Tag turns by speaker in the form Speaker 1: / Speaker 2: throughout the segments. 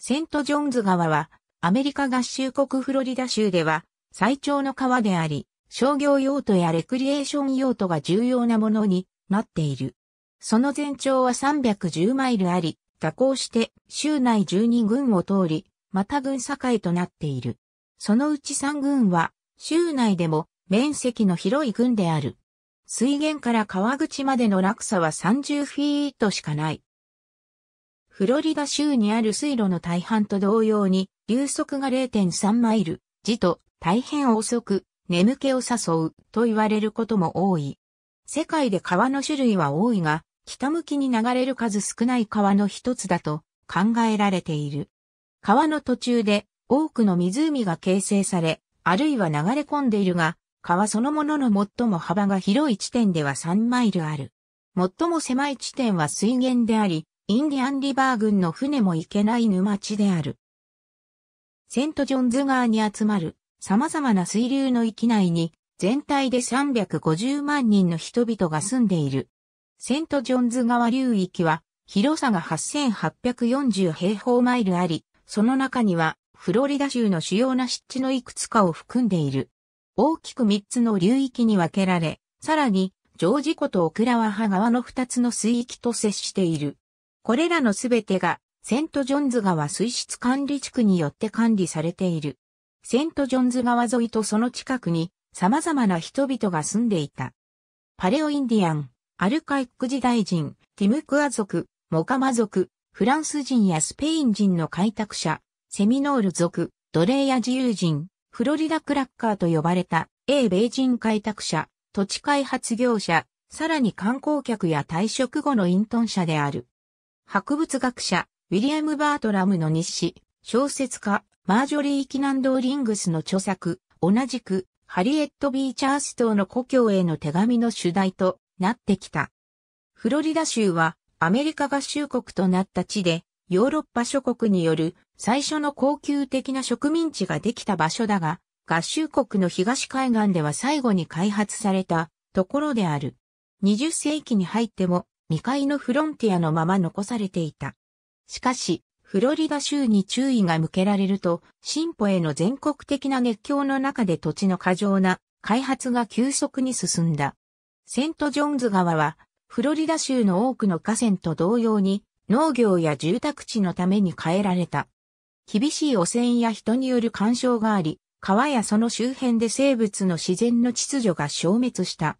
Speaker 1: セント・ジョンズ川は、アメリカ合衆国フロリダ州では、最長の川であり、商業用途やレクリエーション用途が重要なものになっている。その全長は310マイルあり、蛇行して州内12郡を通り、また郡境となっている。そのうち3郡は、州内でも面積の広い郡である。水源から川口までの落差は30フィートしかない。フロリダ州にある水路の大半と同様に、流速が0.3マイル、時と大変遅く、眠気を誘うと言われることも多い。世界で川の種類は多いが、北向きに流れる数少ない川の一つだと考えられている。川の途中で多くの湖が形成され、あるいは流れ込んでいるが、川そのものの最も幅が広い地点では3マイルある。最も狭い地点は水源であり、インディアンリバー軍の船も行けない沼地である。セントジョンズ川に集まる様々な水流の域内に全体で350万人の人々が住んでいる。セントジョンズ川流域は広さが8840平方マイルあり、その中にはフロリダ州の主要な湿地のいくつかを含んでいる。大きく3つの流域に分けられ、さらにジョージ湖とオクラワハ川の2つの水域と接している。これらのすべてがセントジョンズ川水質管理地区によって管理されている。セントジョンズ川沿いとその近くに様々な人々が住んでいた。パレオインディアン、アルカイック時代人、ティムクア族、モカマ族、フランス人やスペイン人の開拓者、セミノール族、奴隷や自由人、フロリダクラッカーと呼ばれた、英米人開拓者、土地開発業者、さらに観光客や退職後の隠遁者である。博物学者、ウィリアム・バートラムの日誌、小説家、マージョリー・キナンドリングスの著作、同じく、ハリエット・ビーチャース島の故郷への手紙の主題となってきた。フロリダ州は、アメリカ合衆国となった地で、ヨーロッパ諸国による最初の高級的な植民地ができた場所だが、合衆国の東海岸では最後に開発されたところである。20世紀に入っても未開のフロンティアのまま残されていた。しかし、フロリダ州に注意が向けられると、進歩への全国的な熱狂の中で土地の過剰な開発が急速に進んだ。セントジョンズ川は、フロリダ州の多くの河川と同様に、農業や住宅地のために変えられた。厳しい汚染や人による干渉があり、川やその周辺で生物の自然の秩序が消滅した。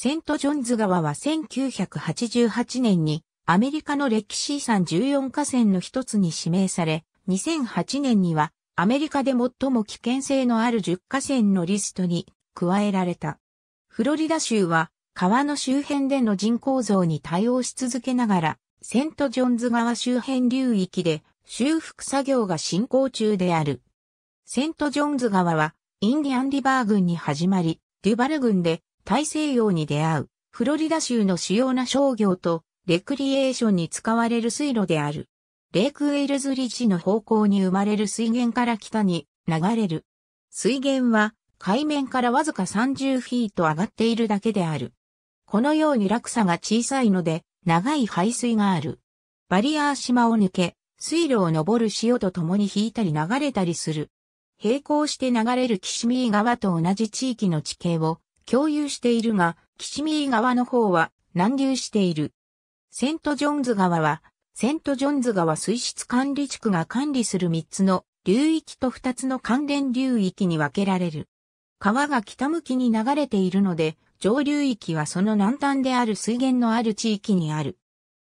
Speaker 1: セントジョンズ川は1988年にアメリカの歴史遺産14河川の一つに指名され、2008年にはアメリカで最も危険性のある10河川のリストに加えられた。フロリダ州は川の周辺での人口増に対応し続けながら、セントジョンズ川周辺流域で修復作業が進行中である。セントジョンズ川はインディアンリバー郡に始まり、デュバル郡で大西洋に出会う、フロリダ州の主要な商業と、レクリエーションに使われる水路である。レイクウェイルズリッジの方向に生まれる水源から北に流れる。水源は海面からわずか30フィート上がっているだけである。このように落差が小さいので長い排水がある。バリアー島を抜け、水路を登る潮と共に引いたり流れたりする。並行して流れるキシミー川と同じ地域の地形を共有しているが、キシミー川の方は南流している。セントジョンズ川は、セントジョンズ川水質管理地区が管理する3つの流域と2つの関連流域に分けられる。川が北向きに流れているので、上流域はその南端である水源のある地域にある。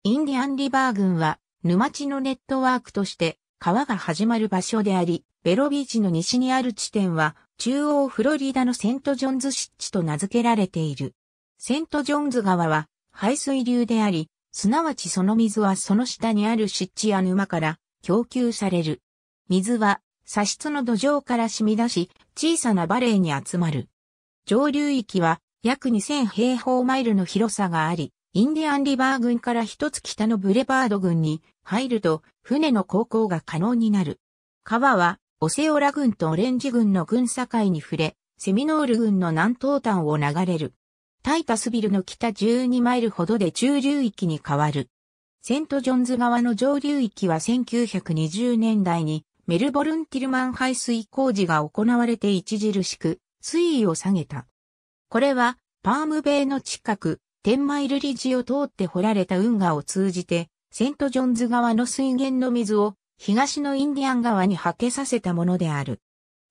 Speaker 1: インディアンリバー群は、沼地のネットワークとして、川が始まる場所であり、ベロビーチの西にある地点は、中央フロリダのセントジョンズ湿地と名付けられている。セントジョンズ川は排水流であり、すなわちその水はその下にある湿地や沼から供給される。水は砂質の土壌から染み出し、小さなバレーに集まる。上流域は約2000平方マイルの広さがあり、インディアンリバー郡から一つ北のブレバード郡に入ると船の航行が可能になる。川はオセオラ軍とオレンジ軍の軍境に触れ、セミノール軍の南東端を流れる。タイタスビルの北12マイルほどで中流域に変わる。セントジョンズ川の上流域は1920年代にメルボルンティルマン排水工事が行われて著しく水位を下げた。これはパームベイの近く10マイルリジを通って掘られた運河を通じてセントジョンズ川の水源の水を東のインディアン川に派けさせたものである。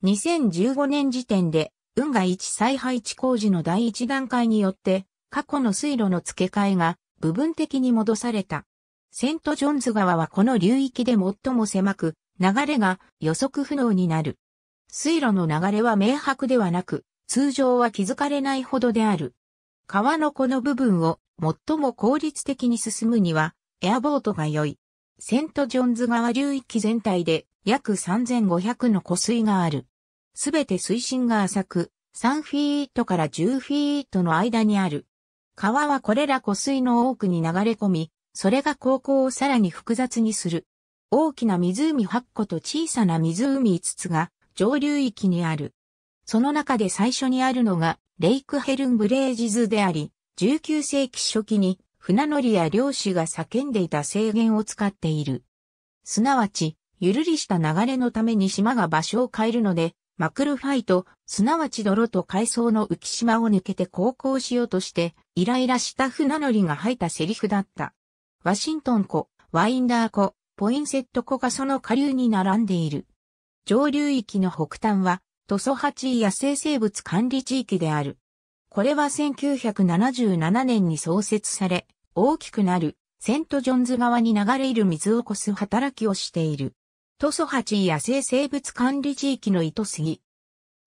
Speaker 1: 2015年時点で、運河一再配置工事の第一段階によって、過去の水路の付け替えが部分的に戻された。セントジョンズ川はこの流域で最も狭く、流れが予測不能になる。水路の流れは明白ではなく、通常は気づかれないほどである。川のこの部分を最も効率的に進むには、エアボートが良い。セントジョンズ川流域全体で約3500の湖水がある。すべて水深が浅く、3フィートから10フィートの間にある。川はこれら湖水の多くに流れ込み、それが高校をさらに複雑にする。大きな湖8個と小さな湖5つが上流域にある。その中で最初にあるのがレイクヘルンブレージズであり、19世紀初期に船乗りや漁師が叫んでいた制限を使っている。すなわち、ゆるりした流れのために島が場所を変えるので、マクルファイト、すなわち泥と海藻の浮島を抜けて航行しようとして、イライラした船乗りが吐いたセリフだった。ワシントン湖、ワインダー湖、ポインセット湖がその下流に並んでいる。上流域の北端は、トソハチ野生生物管理地域である。これは1977年に創設され、大きくなるセントジョンズ川に流れる水を越す働きをしている。トソハチ野生生物管理地域の糸杉。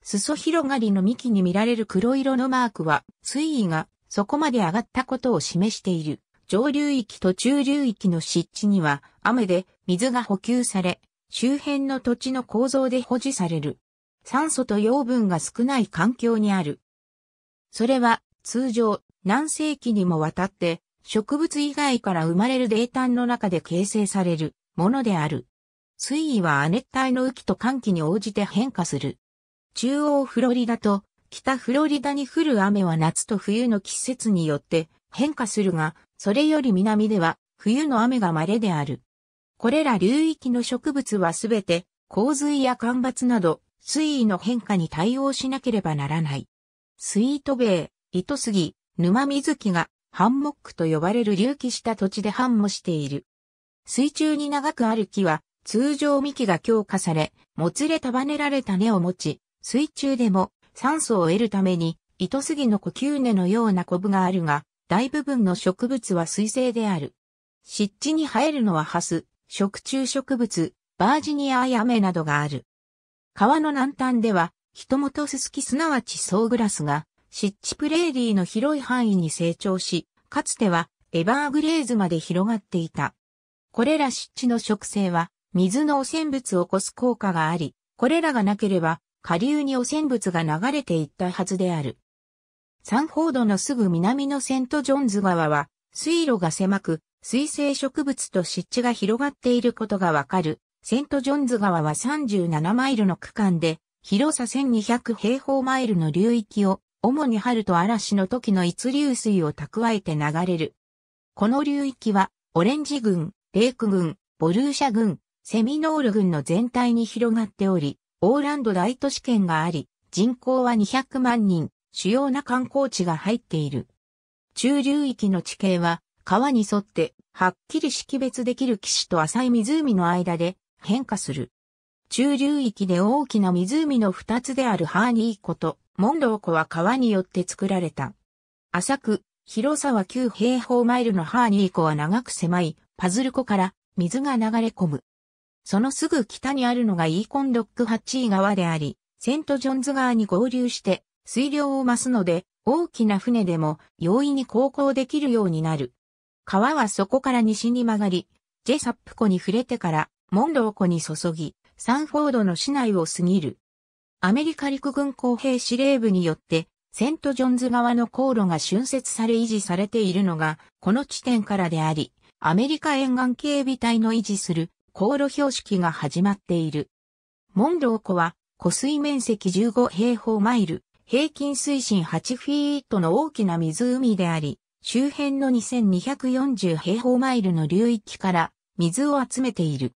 Speaker 1: 裾広がりの幹に見られる黒色のマークは、水位がそこまで上がったことを示している。上流域と中流域の湿地には雨で水が補給され、周辺の土地の構造で保持される。酸素と養分が少ない環境にある。それは通常何世紀にもわたって植物以外から生まれる泥炭の中で形成されるものである。水位は亜熱帯の雨季と寒季に応じて変化する。中央フロリダと北フロリダに降る雨は夏と冬の季節によって変化するが、それより南では冬の雨が稀である。これら流域の植物はすべて洪水や干ばつなど水位の変化に対応しなければならない。スイートベイ、糸杉、沼水木がハンモックと呼ばれる隆起した土地で繁茂している。水中に長くある木は、通常幹が強化され、もつれ束ねられた根を持ち、水中でも酸素を得るために、糸杉の呼吸根のようなコブがあるが、大部分の植物は水生である。湿地に生えるのはハス、食虫植物、バージニアやメなどがある。川の南端では、人元ススキすなわちソーグラスが湿地プレーリーの広い範囲に成長し、かつてはエバーグレーズまで広がっていた。これら湿地の植生は水の汚染物を起こす効果があり、これらがなければ下流に汚染物が流れていったはずである。サンフォードのすぐ南のセントジョンズ川は水路が狭く水生植物と湿地が広がっていることがわかる。セントジョンズ川は37マイルの区間で広さ1200平方マイルの流域を主に春と嵐の時の一流水を蓄えて流れる。この流域は、オレンジ軍、レーク軍、ボルーシャ軍、セミノール軍の全体に広がっており、オーランド大都市圏があり、人口は200万人、主要な観光地が入っている。中流域の地形は、川に沿って、はっきり識別できる岸と浅い湖の間で変化する。中流域で大きな湖の二つであるハーニー湖と、門道湖は川によって作られた。浅く、広さは9平方マイルのハーニー湖は長く狭い、パズル湖から水が流れ込む。そのすぐ北にあるのがイーコンドックハッチー川であり、セントジョンズ川に合流して水量を増すので、大きな船でも容易に航行できるようになる。川はそこから西に曲がり、ジェサップ湖に触れてから、モンロー湖に注ぎ、サンフォードの市内を過ぎる。アメリカ陸軍工兵司令部によって、セントジョンズ側の航路が浚渫され維持されているのが、この地点からであり、アメリカ沿岸警備隊の維持する航路標識が始まっている。モンロー湖は、湖水面積15平方マイル、平均水深8フィートの大きな湖であり、周辺の2240平方マイルの流域から水を集めている。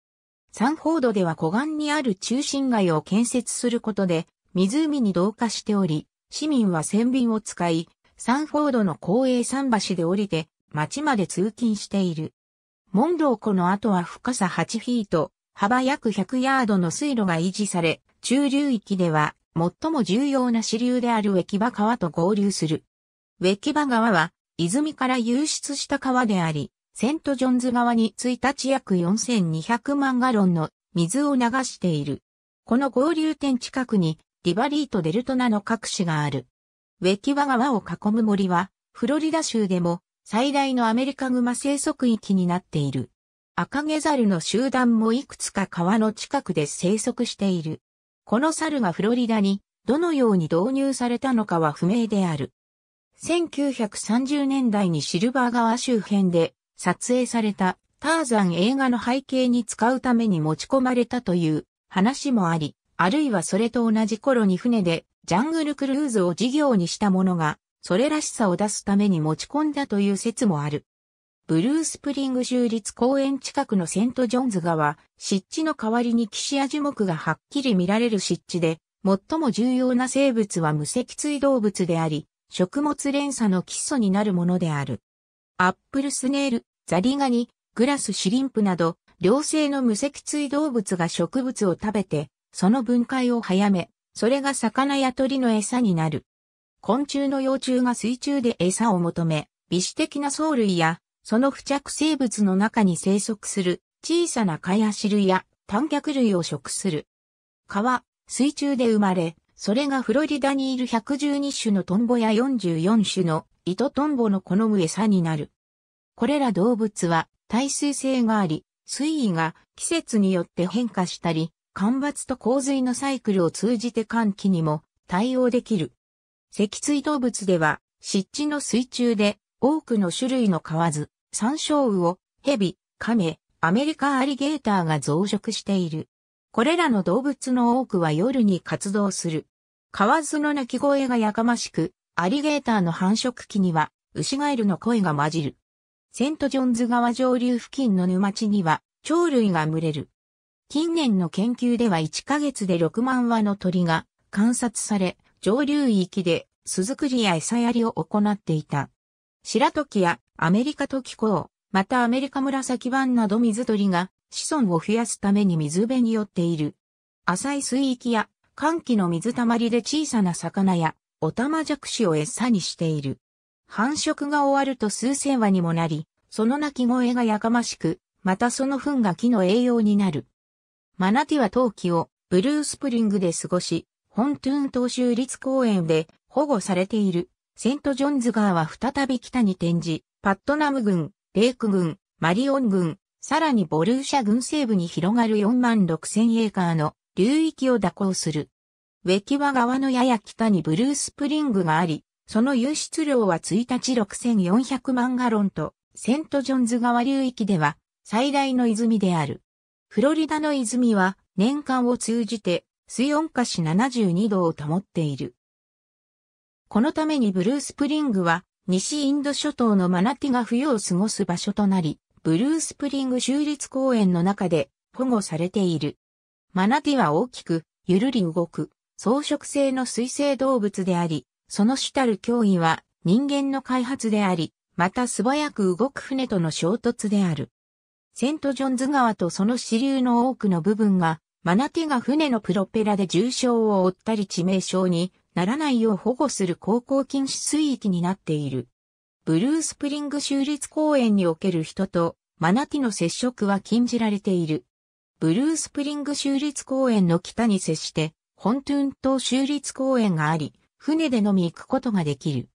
Speaker 1: サンフォードでは湖岸にある中心街を建設することで、湖に同化しており、市民は船便を使い、サンフォードの公営桟橋で降りて、町まで通勤している。モンロー湖の後は深さ8フィート、幅約100ヤードの水路が維持され、中流域では最も重要な支流であるウェキバ川と合流する。ウェキバ川は、泉から湧出した川であり、セントジョンズ川に1日約4200万ガロンの水を流している。この合流点近くにディバリーとデルトナの各市がある。ウェキワ川を囲む森は、フロリダ州でも最大のアメリカグマ生息域になっている。赤毛猿の集団もいくつか川の近くで生息している。この猿がフロリダにどのように導入されたのかは不明である。1930年代にシルバー川周辺で撮影されたターザン映画の背景に使うために持ち込まれたという話もあり、あるいはそれと同じ頃に船でジャングルクルーズを事業にしたものが、それらしさを出すために持ち込んだという説もある。ブルースプリング州立公園近くのセントジョンズ川、湿地の代わりに岸や樹木がはっきり見られる湿地で、最も重要な生物は無脊椎動物であり、食物連鎖の基礎になるものである。アップルスネール、ザリガニ、グラスシリンプなど、両性の無脊椎動物が植物を食べて、その分解を早め、それが魚や鳥の餌になる。昆虫の幼虫が水中で餌を求め、微視的な藻類や、その付着生物の中に生息する小さな貝足類や単脚類を食する。蚊は水中で生まれ、それがフロリダにいる112種のトンボや44種の糸トンボの好む餌になる。これら動物は耐水性があり、水位が季節によって変化したり、干ばつと洪水のサイクルを通じて寒気にも対応できる。脊椎動物では、湿地の水中で多くの種類のカ津、山椒魚を、蛇、亀、アメリカアリゲーターが増殖している。これらの動物の多くは夜に活動する。カ津の鳴き声がやかましく、アリゲーターの繁殖期には、牛ガエルの声が混じる。セントジョンズ川上流付近の沼地には、鳥類が群れる。近年の研究では1ヶ月で6万羽の鳥が観察され、上流域で巣作りや餌やりを行っていた。白時やアメリカ時光、またアメリカ紫湾など水鳥が子孫を増やすために水辺に寄っている。浅い水域や寒気の水たまりで小さな魚やオタマジャクシを餌にしている。繁殖が終わると数千羽にもなり、その鳴き声がやかましく、またその糞が木の栄養になる。マナティは冬季をブルースプリングで過ごし、ホントゥーン島州立公園で保護されている。セントジョンズ川は再び北に転じ、パットナム郡、レイク郡、マリオン郡、さらにボルーシャ郡西部に広がる4万6千エーカーの流域を蛇行する。植木は側のやや北にブルースプリングがあり、その輸出量は1日6400万ガロンと、セントジョンズ川流域では最大の泉である。フロリダの泉は年間を通じて水温下し72度を保っている。このためにブルースプリングは西インド諸島のマナティが冬を過ごす場所となり、ブルースプリング州立公園の中で保護されている。マナティは大きく、ゆるり動く。草食性の水生動物であり、その主たる脅威は人間の開発であり、また素早く動く船との衝突である。セントジョンズ川とその支流の多くの部分が、マナティが船のプロペラで重傷を負ったり致命傷にならないよう保護する航行禁止水域になっている。ブルースプリング州立公園における人とマナティの接触は禁じられている。ブルースプリング州立公園の北に接してホントゥン島州立公園があり、船でのみ行くことができる。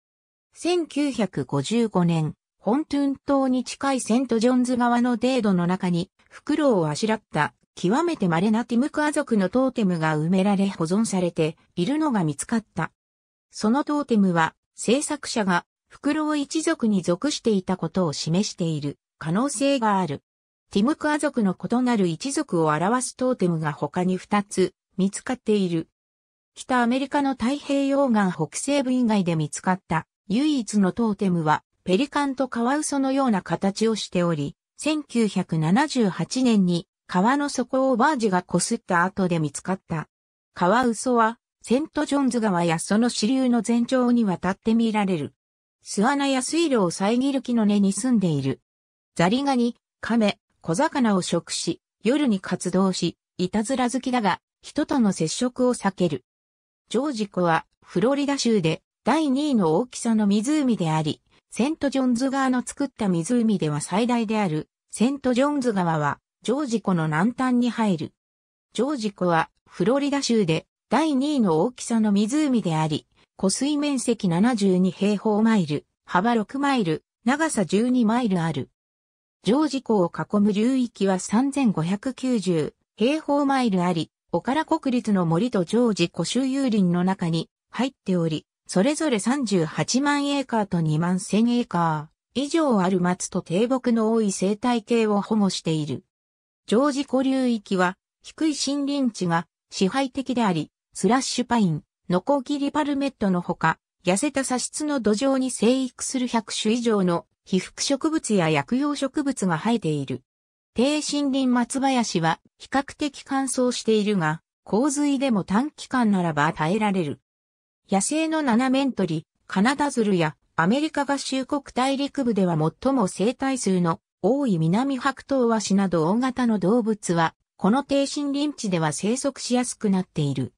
Speaker 1: 1955年、ホントゥン島に近いセントジョンズ川のデードの中に、フクロウをあしらった極めて稀なティムクア族のトーテムが埋められ保存されているのが見つかった。そのトーテムは、制作者がフクロウ一族に属していたことを示している可能性がある。ティムクア族の異なる一族を表すトーテムが他に二つ見つかっている。北アメリカの太平洋岸北西部以外で見つかった唯一のトーテムはペリカンとカワウソのような形をしており、1978年に川の底をバージが擦った後で見つかった。カワウソはセントジョンズ川やその支流の全長にわたって見られる。巣穴や水路を遮る木の根に住んでいる。ザリガニ、カメ、小魚を食し、夜に活動し、いたずら好きだが、人との接触を避ける。ジョージ湖はフロリダ州で第2位の大きさの湖であり、セントジョンズ川の作った湖では最大であるセントジョンズ川はジョージ湖の南端に入る。ジョージ湖はフロリダ州で第2位の大きさの湖であり、湖水面積72平方マイル、幅6マイル、長さ12マイルある。ジョージ湖を囲む流域は3590平方マイルあり、おから国立の森と常時古州有林の中に入っており、それぞれ38万エーカーと2万1000エーカー以上ある松と低木の多い生態系を保護している。常時古流域は低い森林地が支配的であり、スラッシュパイン、ノコギリパルメットのほか、痩せた砂質の土壌に生育する100種以上の被覆植物や薬用植物が生えている。低森林松林は比較的乾燥しているが、洪水でも短期間ならば耐えられる。野生の七面鳥、カナダズルやアメリカ合衆国大陸部では最も生態数の多い南白頭鷲など大型の動物は、この低森林地では生息しやすくなっている。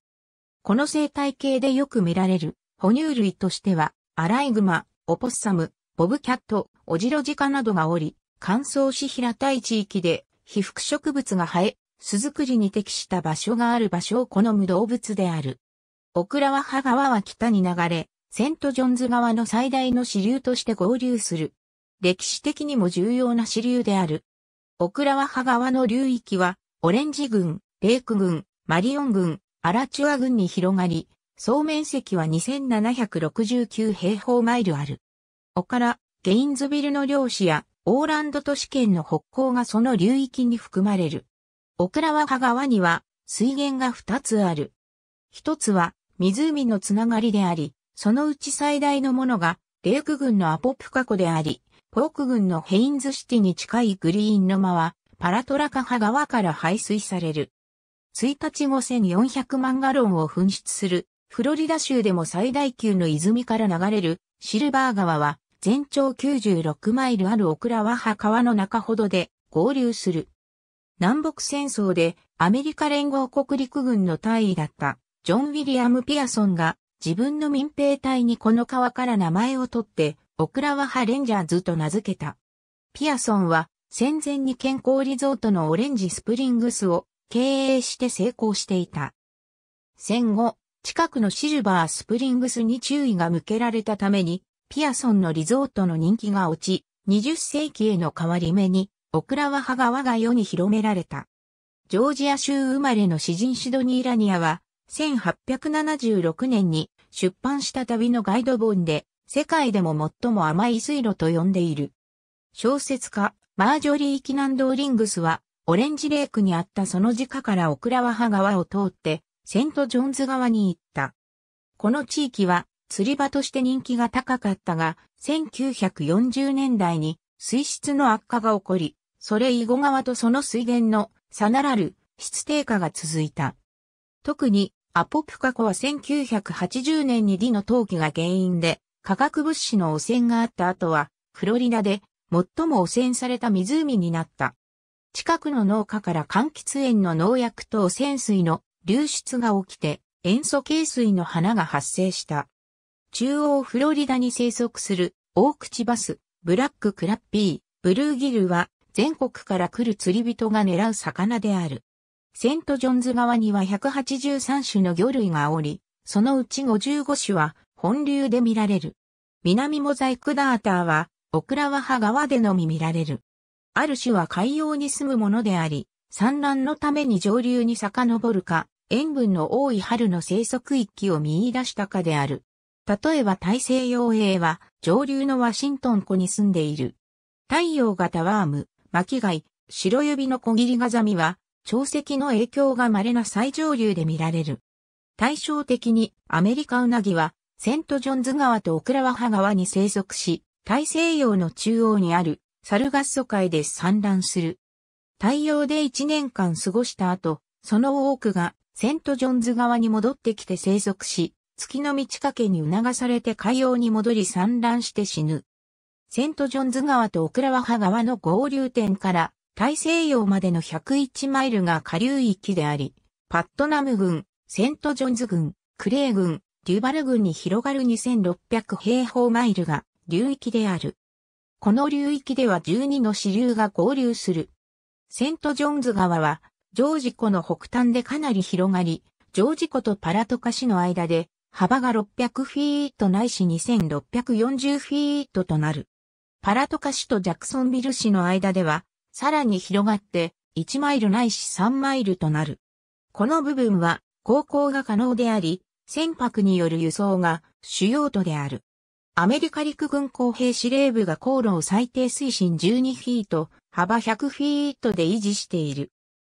Speaker 1: この生態系でよく見られる哺乳類としては、アライグマ、オポッサム、ボブキャット、オジロジカなどがおり、乾燥し平たい地域で、被覆植物が生え、巣作りに適した場所がある場所を好む動物である。オクラワハ川は北に流れ、セントジョンズ川の最大の支流として合流する。歴史的にも重要な支流である。オクラワハ川の流域は、オレンジ郡、レイク郡、マリオン郡、アラチュア郡に広がり、総面積は2769平方マイルある。オカラ、ゲインズビルの漁師やオーランド都市圏の北港がその流域に含まれる。オクラワハ川には水源が二つある。一つは湖のつながりであり、そのうち最大のものがレーク群のアポプカ湖であり、ポーク群のヘインズシティに近いグリーンの間はパラトラカハ川から排水される。1日5 4 0 0万ガロンを噴出するフロリダ州でも最大級の泉から流れるシルバー川は全長96マイルあるオクラワハ川の中ほどで合流する。南北戦争でアメリカ連合国陸軍の大尉だったジョン・ウィリアム・ピアソンが自分の民兵隊にこの川から名前を取ってオクラワハレンジャーズと名付けた。ピアソンは戦前に健康リゾートのオレンジスプリングスを経営して成功していた。戦後、近くのシルバースプリングスに注意が向けられたためにピアソンのリゾートの人気が落ち、20世紀への変わり目に、オクラワハ川が世に広められた。ジョージア州生まれの詩人シドニー・ラニアは、1876年に出版した旅のガイド本で、世界でも最も甘い水路と呼んでいる。小説家、マージョリー・キナンドオリングスは、オレンジレークにあったその時下からオクラワハ川を通って、セント・ジョンズ川に行った。この地域は、釣り場として人気が高かったが、1940年代に水質の悪化が起こり、それ以後側とその水源のさならる質低下が続いた。特にアポプカ湖は1980年にィの陶器が原因で化学物質の汚染があった後はフロリダで最も汚染された湖になった。近くの農家から柑橘園の農薬と汚染水の流出が起きて塩素系水の花が発生した。中央フロリダに生息するオクチバス、ブラッククラッピー、ブルーギルは全国から来る釣り人が狙う魚である。セントジョンズ川には183種の魚類がおり、そのうち55種は本流で見られる。南モザイクダーターはオクラワハ川でのみ見られる。ある種は海洋に住むものであり、産卵のために上流に遡るか、塩分の多い春の生息域を見出したかである。例えば大西洋兵は上流のワシントン湖に住んでいる。太陽型ワーム、巻貝、白指の小切りガザミは、潮汐の影響が稀な最上流で見られる。対照的にアメリカウナギは、セントジョンズ川とオクラワハ川に生息し、大西洋の中央にあるサルガッソ海で産卵する。太陽で1年間過ごした後、その多くがセントジョンズ川に戻ってきて生息し、月の満ち欠けに促されて海洋に戻り産卵して死ぬ。セントジョンズ川とオクラワハ川の合流点から大西洋までの101マイルが下流域であり、パットナム郡、セントジョンズ郡、クレー郡、デュバル郡に広がる2600平方マイルが流域である。この流域では12の支流が合流する。セントジョンズ川は、ジョージ湖の北端でかなり広がり、ジョージ湖とパラトカ市の間で幅が600フィートないし2640フィートとなる。パラトカ市とジャクソンビル市の間では、さらに広がって1マイルないし3マイルとなる。この部分は航行が可能であり、船舶による輸送が主要都である。アメリカ陸軍工兵司令部が航路を最低水深12フィート、幅100フィートで維持している。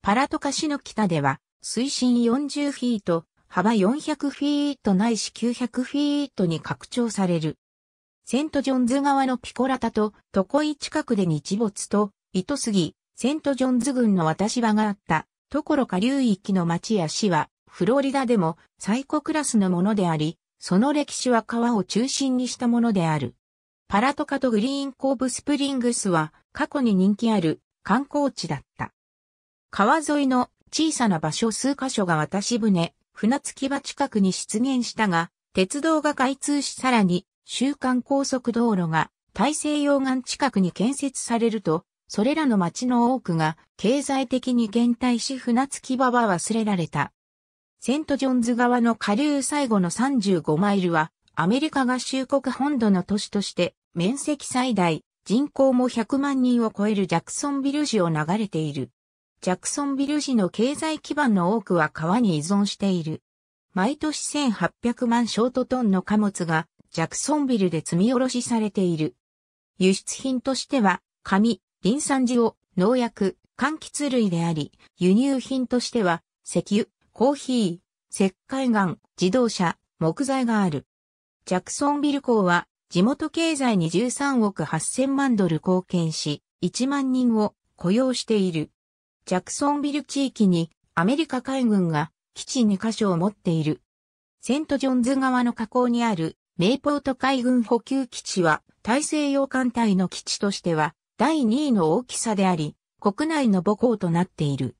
Speaker 1: パラトカ市の北では水深40フィート、幅400フィートないし900フィートに拡張される。セントジョンズ側のピコラタと、こい近くで日没と、糸杉、セントジョンズ郡の渡し場があった、ところか流域の町や市は、フロリダでも最古クラスのものであり、その歴史は川を中心にしたものである。パラトカとグリーンコーブスプリングスは過去に人気ある観光地だった。川沿いの小さな場所数箇所が渡し船、船着場近くに出現したが、鉄道が開通しさらに、週間高速道路が大西洋岸近くに建設されると、それらの町の多くが経済的に減退し船着場は忘れられた。セントジョンズ側の下流最後の35マイルは、アメリカ合衆国本土の都市として、面積最大、人口も100万人を超えるジャクソンビル市を流れている。ジャクソンビル市の経済基盤の多くは川に依存している。毎年1800万ショートトンの貨物がジャクソンビルで積み下ろしされている。輸出品としては、紙、リン酸塩、農薬、柑橘類であり、輸入品としては、石油、コーヒー、石灰岩、自動車、木材がある。ジャクソンビル港は、地元経済に13億8000万ドル貢献し、1万人を雇用している。ジャクソンビル地域にアメリカ海軍が基地2カ所を持っている。セントジョンズ川の河口にあるメイポート海軍補給基地は大西洋艦隊の基地としては第2位の大きさであり、国内の母港となっている。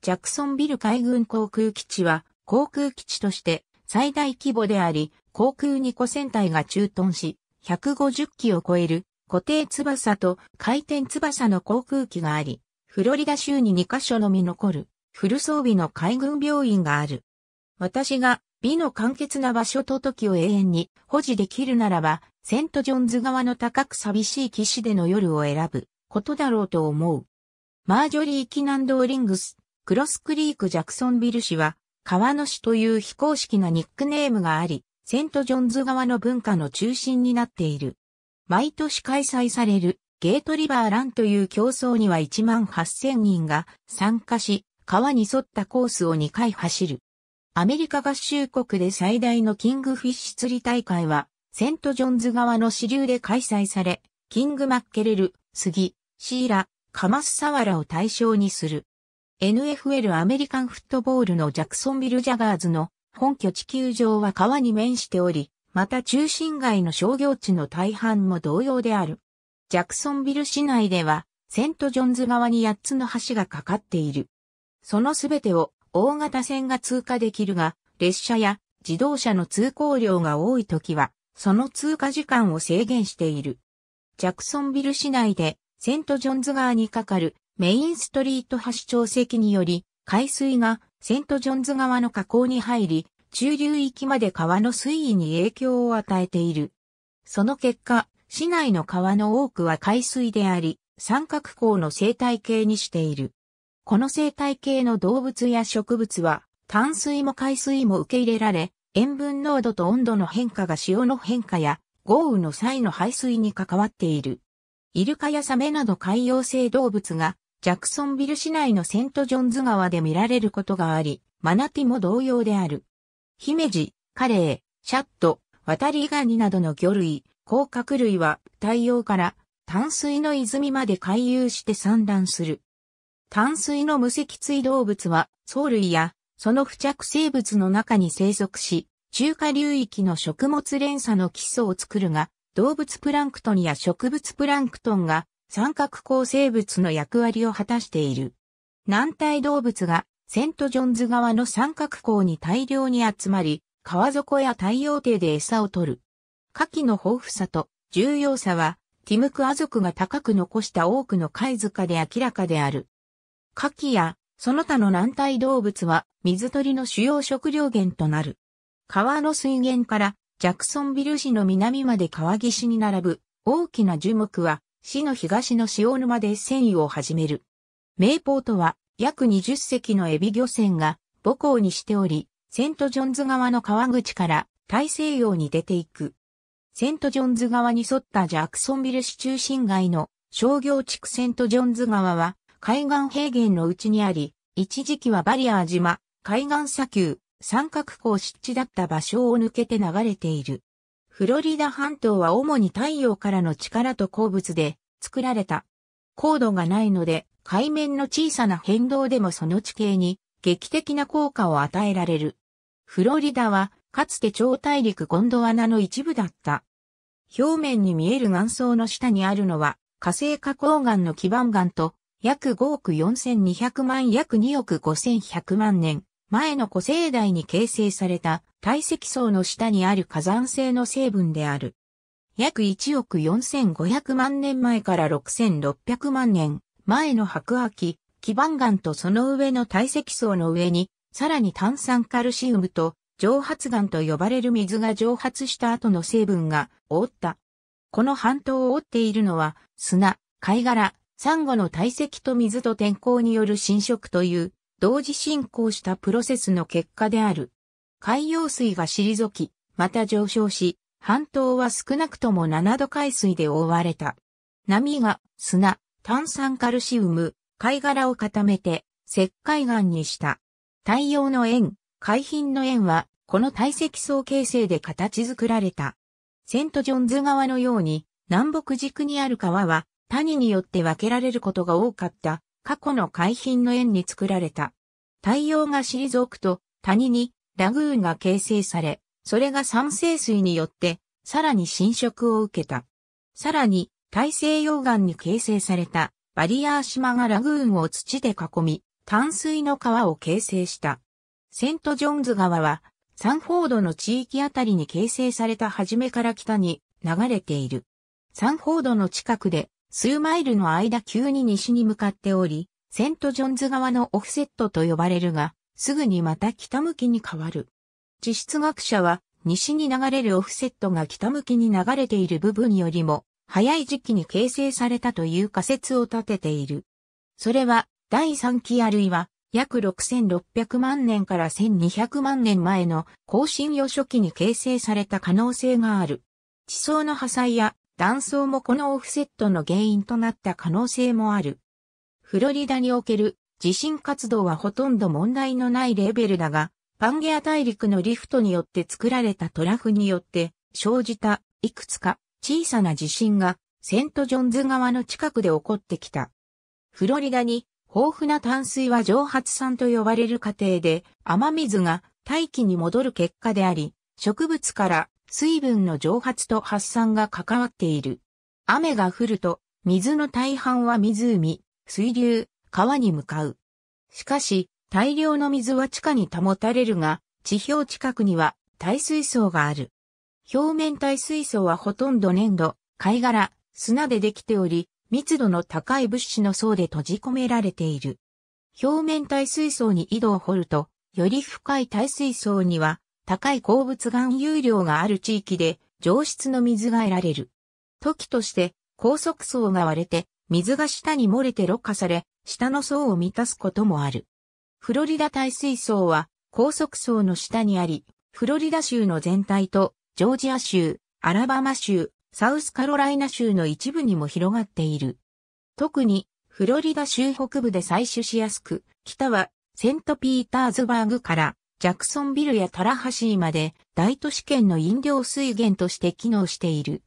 Speaker 1: ジャクソンビル海軍航空基地は航空基地として最大規模であり、航空2個船体が駐屯し、150機を超える固定翼と回転翼の航空機があり、フロリダ州に2カ所のみ残る、フル装備の海軍病院がある。私が美の簡潔な場所と時を永遠に保持できるならば、セントジョンズ側の高く寂しい騎士での夜を選ぶことだろうと思う。マージョリー・キナンドーリングス、クロスクリーク・ジャクソンビル氏は、川の市という非公式なニックネームがあり、セントジョンズ側の文化の中心になっている。毎年開催されるゲートリバーランという競争には1万8000人が参加し、川に沿ったコースを2回走る。アメリカ合衆国で最大のキングフィッシュ釣り大会は、セントジョンズ川の支流で開催され、キングマッケレル、杉、シーラ、カマスサワラを対象にする。NFL アメリカンフットボールのジャクソンビル・ジャガーズの本拠地球場は川に面しており、また中心街の商業地の大半も同様である。ジャクソンビル市内では、セントジョンズ側に8つの橋がかかっている。そのすべてを大型船が通過できるが、列車や自動車の通行量が多い時は、その通過時間を制限している。ジャクソンビル市内で、セントジョンズ川にかかるメインストリート橋長石により、海水がセントジョンズ川の河口に入り、中流域まで川の水位に影響を与えている。その結果、市内の川の多くは海水であり、三角港の生態系にしている。この生態系の動物や植物は、淡水も海水も受け入れられ、塩分濃度と温度の変化が潮の変化や、豪雨の際の排水に関わっている。イルカやサメなど海洋生動物が、ジャクソンビル市内のセントジョンズ川で見られることがあり、マナティも同様である。ヒメジ、カレイ、シャット、ワタリガニなどの魚類、甲殻類は太陽から淡水の泉まで回遊して産卵する。淡水の無脊椎動物は藻類やその付着生物の中に生息し、中華流域の食物連鎖の基礎を作るが、動物プランクトンや植物プランクトンが三角構成物の役割を果たしている。軟体動物がセントジョンズ側の三角構に大量に集まり、川底や太陽底で餌を取る。カキの豊富さと重要さは、ティムクア族が高く残した多くの貝塚で明らかである。カキやその他の軟体動物は水鳥の主要食料源となる。川の水源からジャクソンビル市の南まで川岸に並ぶ大きな樹木は市の東の塩沼で繊維を始める。名ポートは約20隻のエビ漁船が母港にしており、セントジョンズ川の川口から大西洋に出ていく。セントジョンズ川に沿ったジャクソンビル市中心街の商業地区セントジョンズ川は海岸平原のうちにあり、一時期はバリアー島、海岸砂丘、三角港湿地だった場所を抜けて流れている。フロリダ半島は主に太陽からの力と鉱物で作られた。高度がないので海面の小さな変動でもその地形に劇的な効果を与えられる。フロリダはかつて超大陸ゴンドワナの一部だった。表面に見える岩層の下にあるのは、火星花崗岩の基盤岩と、約5億4200万約2億5100万年前の古生代に形成された堆積層の下にある火山性の成分である。約1億4500万年前から6600万年前の白亜紀、基盤岩とその上の堆積層の上に、さらに炭酸カルシウムと蒸発岩と呼ばれる水が蒸発した後の成分が覆った。この半島を覆っているのは砂、貝殻、サンゴの堆積と水と天候による侵食という同時進行したプロセスの結果である。海洋水が退き、また上昇し、半島は少なくとも7度海水で覆われた。波が砂、炭酸カルシウム、貝殻を固めて石灰岩にした。太陽の円、海浜の円は、この堆積層形成で形作られた。セントジョンズ川のように、南北軸にある川は、谷によって分けられることが多かった過去の海浜の円に作られた。太陽が退くと谷にラグーンが形成され、それが酸性水によってさらに侵食を受けた。さらに大西洋岸に形成されたバリアー島がラグーンを土で囲み、淡水の川を形成した。セントジョンズ川は、サンフォードの地域あたりに形成された初めから北に流れている。サンフォードの近くで、数マイルの間急に西に向かっており、セントジョンズ川のオフセットと呼ばれるが、すぐにまた北向きに変わる。地質学者は、西に流れるオフセットが北向きに流れている部分よりも、早い時期に形成されたという仮説を立てている。それは、第3期あるいは、約6600万年から1200万年前の更新予初期に形成された可能性がある。地層の破砕や断層もこのオフセットの原因となった可能性もある。フロリダにおける地震活動はほとんど問題のないレベルだが、パンゲア大陸のリフトによって作られたトラフによって生じたいくつか小さな地震がセントジョンズ川の近くで起こってきた。フロリダに豊富な淡水は蒸発酸と呼ばれる過程で、雨水が大気に戻る結果であり、植物から水分の蒸発と発散が関わっている。雨が降ると、水の大半は湖、水流、川に向かう。しかし、大量の水は地下に保たれるが、地表近くには耐水層がある。表面耐水層はほとんど粘土、貝殻、砂でできており、密度の高い物資の層で閉じ込められている。表面耐水層に井戸を掘ると、より深い耐水層には、高い鉱物含有量がある地域で、上質の水が得られる。時として、高速層が割れて、水が下に漏れてろ過され、下の層を満たすこともある。フロリダ耐水層は、高速層の下にあり、フロリダ州の全体と、ジョージア州、アラバマ州、サウスカロライナ州の一部にも広がっている。特に、フロリダ州北部で採取しやすく、北はセントピーターズバーグからジャクソンビルやタラハシーまで大都市圏の飲料水源として機能している。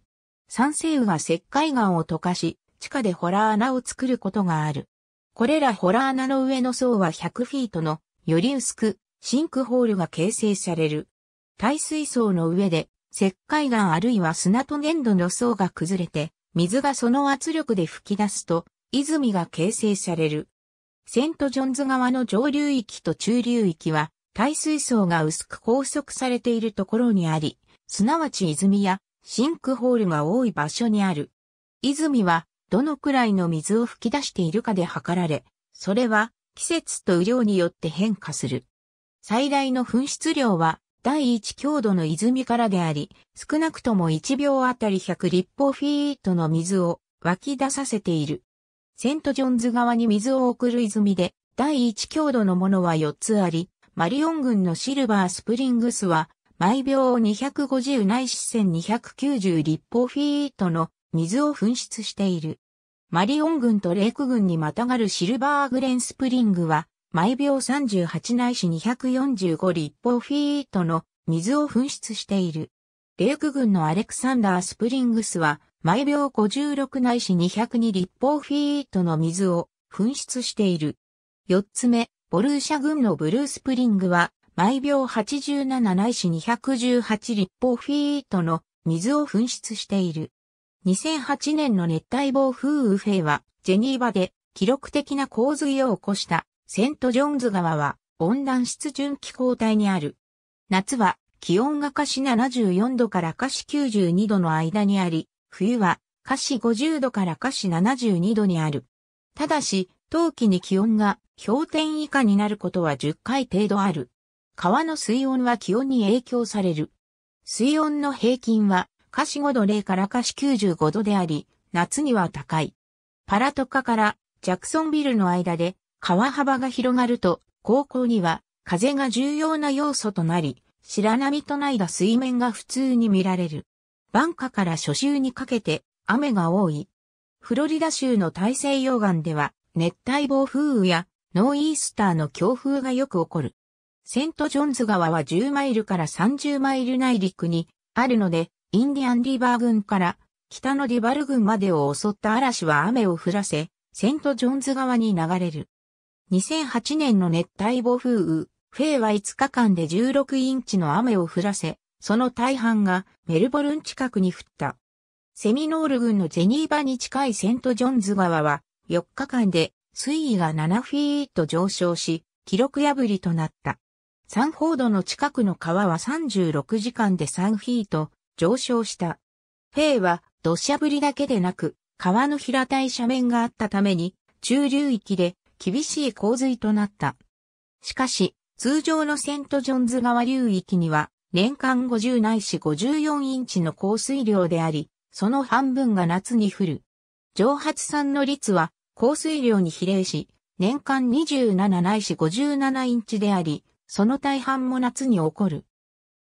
Speaker 1: 酸性雨が石灰岩を溶かし、地下でホラー穴を作ることがある。これらホラー穴の上の層は100フィートのより薄くシンクホールが形成される。耐水層の上で石灰岩あるいは砂と粘土の層が崩れて、水がその圧力で噴き出すと、泉が形成される。セントジョンズ川の上流域と中流域は、耐水層が薄く拘束されているところにあり、すなわち泉やシンクホールが多い場所にある。泉は、どのくらいの水を噴き出しているかで測られ、それは、季節と雨量によって変化する。最大の噴出量は第一強度の泉からであり、少なくとも1秒あたり100立方フィートの水を湧き出させている。セントジョンズ側に水を送る泉で、第一強度のものは4つあり、マリオン軍のシルバースプリングスは、毎秒250内視線2 9 0立方フィートの水を噴出している。マリオン軍とレイク軍にまたがるシルバーグレンスプリングは毎秒38内いし245立方フィートの水を噴出している。レーク軍のアレクサンダー・スプリングスは、毎秒56内いし202立方フィートの水を噴出している。四つ目、ボルーシャ軍のブルースプリングは、毎秒87内市し218立方フィートの水を噴出している。2008年の熱帯暴風雨フェイは、ジェニーバで記録的な洪水を起こしたセントジョンズ川は温暖湿潤気候帯にある。夏は気温が華氏74度から華氏92度の間にあり、冬は華氏50度から華氏72度にある。ただし、冬季に気温が氷点以下になることは10回程度ある。川の水温は気温に影響される。水温の平均は、華氏5度0から華氏95度であり、夏には高い。パラトカからジャクソンビルの間で川幅が広がると、高校には風が重要な要素となり、白波とないだ水面が普通に見られる。ンカから初秋にかけて雨が多い。フロリダ州の大西洋岸では熱帯暴風雨やノーイースターの強風がよく起こる。セントジョンズ川は10マイルから30マイル内陸にあるので、インディアンリバー郡から北のリバル郡までを襲った嵐は雨を降らせ、セントジョンズ川に流れる。2008年の熱帯暴風雨、フェイは5日間で16インチの雨を降らせ、その大半がメルボルン近くに降った。セミノール郡のゼニーバに近いセントジョンズ川は4日間で水位が7フィート上昇し、記録破りとなった。サンフォードの近くの川は36時間で3フィート上昇した。フェイは土砂降りだけでなく、川の平たい斜面があったために、中流域で厳しい洪水となった。しかし、通常のセントジョンズ川流域には、年間50ないし54インチの降水量であり、その半分が夏に降る。蒸発産の率は、降水量に比例し、年間27ないし57インチであり、その大半も夏に起こる。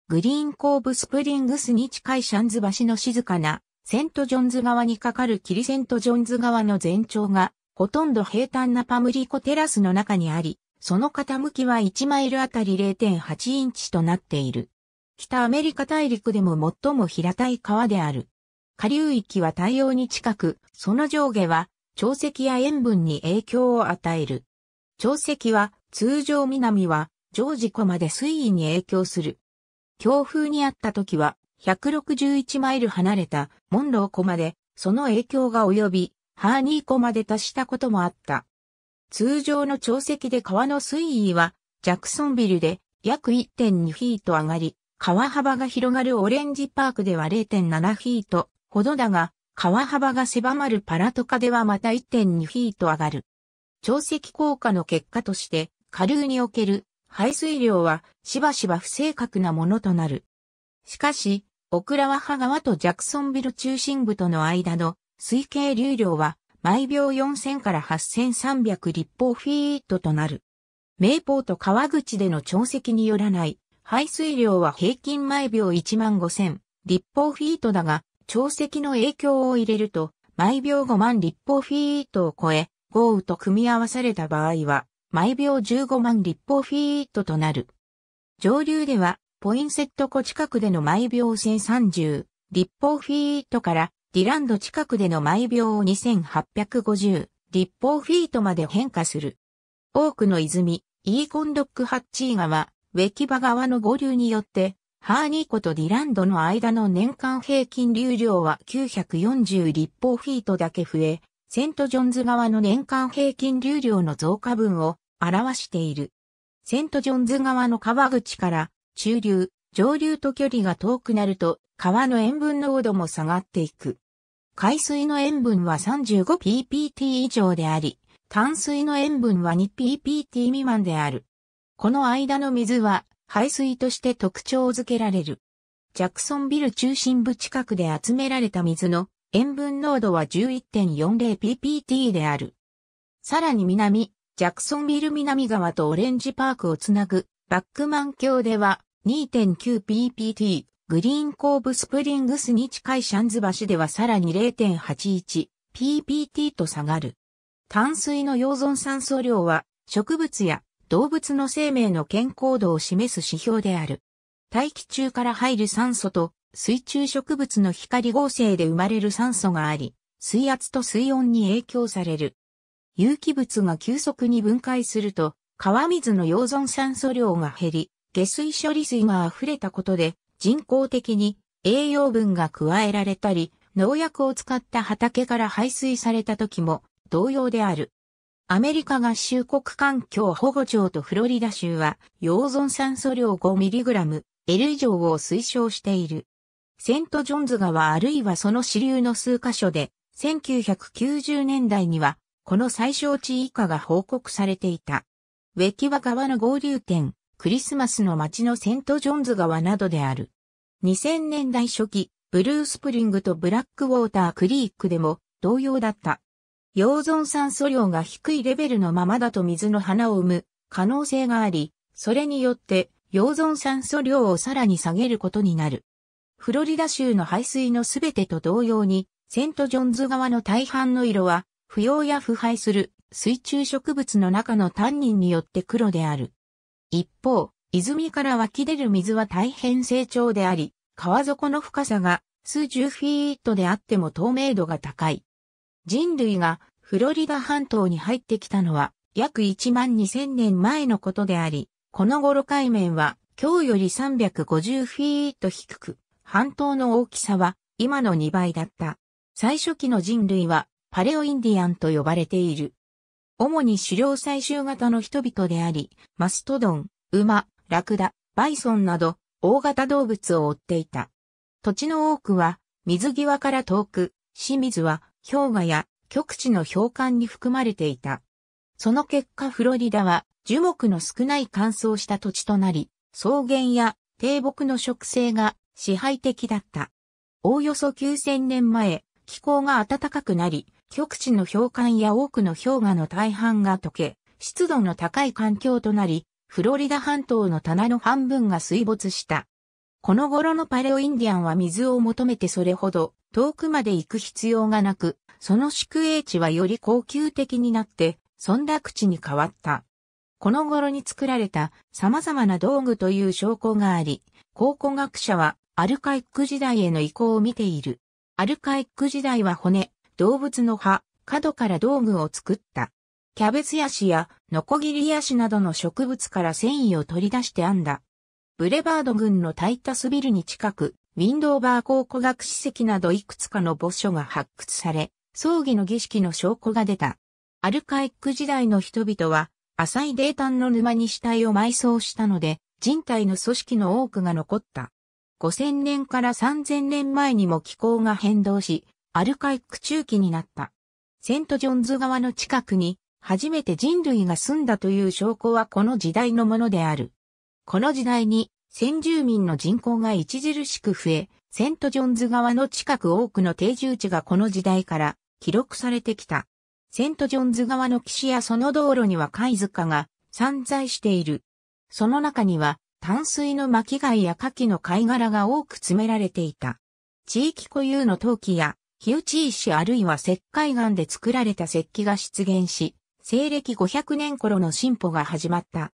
Speaker 1: グリーンコーブスプリングスに近いシャンズ橋の静かなセントジョンズ川に架かるキリセントジョンズ川の全長がほとんど平坦なパムリコテラスの中にあり、その傾きは1マイルあたり0.8インチとなっている。北アメリカ大陸でも最も平たい川である。下流域は太陽に近く、その上下は、潮汐や塩分に影響を与える。潮汐は、通常南は、常時湖まで水位に影響する。強風にあった時は、161マイル離れたモンロー湖まで、その影響が及び、ハーニー湖まで達したこともあった。通常の潮汐で川の水位は、ジャクソンビルで約1.2フィート上がり、川幅が広がるオレンジパークでは0.7フィートほどだが、川幅が狭まるパラトカではまた1.2フィート上がる。潮汐効果の結果として、下流における排水量はしばしば不正確なものとなる。しかし、オクラワハ川とジャクソンビル中心部との間の推計流量は毎秒4000から8300立方フィートとなる。名峰と川口での潮積によらない排水量は平均毎秒1万5000立方フィートだが、潮積の影響を入れると毎秒5万立方フィートを超え、豪雨と組み合わされた場合は、毎秒15万立方フィートとなる。上流では、ポインセット湖近くでの毎秒1030立方フィートからディランド近くでの毎秒を2850立方フィートまで変化する。多くの泉、イーコンドックハッチー川、ウェキバ川の合流によって、ハーニー湖とディランドの間の年間平均流量は940立方フィートだけ増え、セントジョンズ川の年間平均流量の増加分を表している。セントジョンズ川の川口から中流、上流と距離が遠くなると川の塩分濃度も下がっていく。海水の塩分は 35ppt 以上であり、淡水の塩分は 2ppt 未満である。この間の水は排水として特徴づけられる。ジャクソンビル中心部近くで集められた水の塩分濃度は 11.40ppt である。さらに南、ジャクソンビル南側とオレンジパークをつなぐバックマン橋では 2.9ppt、グリーンコーブスプリングスに近いシャンズ橋ではさらに 0.81ppt と下がる。淡水の溶存酸素量は植物や動物の生命の健康度を示す指標である。大気中から入る酸素と水中植物の光合成で生まれる酸素があり、水圧と水温に影響される。有機物が急速に分解すると、川水の溶存酸素量が減り、下水処理水が溢れたことで、人工的に栄養分が加えられたり、農薬を使った畑から排水された時も同様である。アメリカ合衆国環境保護庁とフロリダ州は、溶存酸素量 5mg、L 以上を推奨している。セントジョンズ川あるいはその支流の数カ所で、1990年代には、この最小値以下が報告されていた。ウェキワ川の合流点、クリスマスの街のセント・ジョンズ川などである。2000年代初期、ブルースプリングとブラックウォータークリークでも同様だった。溶存酸素量が低いレベルのままだと水の花を生む可能性があり、それによって溶存酸素量をさらに下げることになる。フロリダ州の排水のすべてと同様に、セントジョンズ川の大半の色は、不要や腐敗する水中植物の中のタンニンによって黒である。一方、泉から湧き出る水は大変成長であり、川底の深さが数十フィートであっても透明度が高い。人類がフロリダ半島に入ってきたのは約1万2000年前のことであり、この頃海面は今日より350フィート低く、半島の大きさは今の2倍だった。最初期の人類はパレオインディアンと呼ばれている。主に狩猟採集型の人々であり、マストドン、馬、ラクダ、バイソンなど大型動物を追っていた。土地の多くは水際から遠く、清水は氷河や極地の氷管に含まれていた。その結果フロリダは樹木の少ない乾燥した土地となり、草原や低木の植生が支配的だった。おおよそ9000年前、気候が暖かくなり、極地の氷管や多くの氷河の大半が溶け、湿度の高い環境となり、フロリダ半島の棚の半分が水没した。この頃のパレオインディアンは水を求めてそれほど遠くまで行く必要がなく、その宿営地はより高級的になって、村落地に変わった。この頃に作られた様々な道具という証拠があり、考古学者はアルカイック時代への移行を見ている。アルカイック時代は骨、動物の葉、角から道具を作った。キャベツヤシやノコギリヤシなどの植物から繊維を取り出して編んだ。ブレバード軍のタイタスビルに近く、ウィンドーバー考古学史跡などいくつかの墓所が発掘され、葬儀の儀式の証拠が出た。アルカイック時代の人々は、浅い泥炭の沼に死体を埋葬したので、人体の組織の多くが残った。5000年から3000年前にも気候が変動し、アルカイック中期になった。セントジョンズ川の近くに初めて人類が住んだという証拠はこの時代のものである。この時代に先住民の人口が著しく増え、セントジョンズ川の近く多くの定住地がこの時代から記録されてきた。セントジョンズ川の岸やその道路には貝塚が散在している。その中には淡水の巻貝や牡蠣の貝殻が多く詰められていた。地域固有の陶器や火打石あるいは石灰岩で作られた石器が出現し、西暦500年頃の進歩が始まった。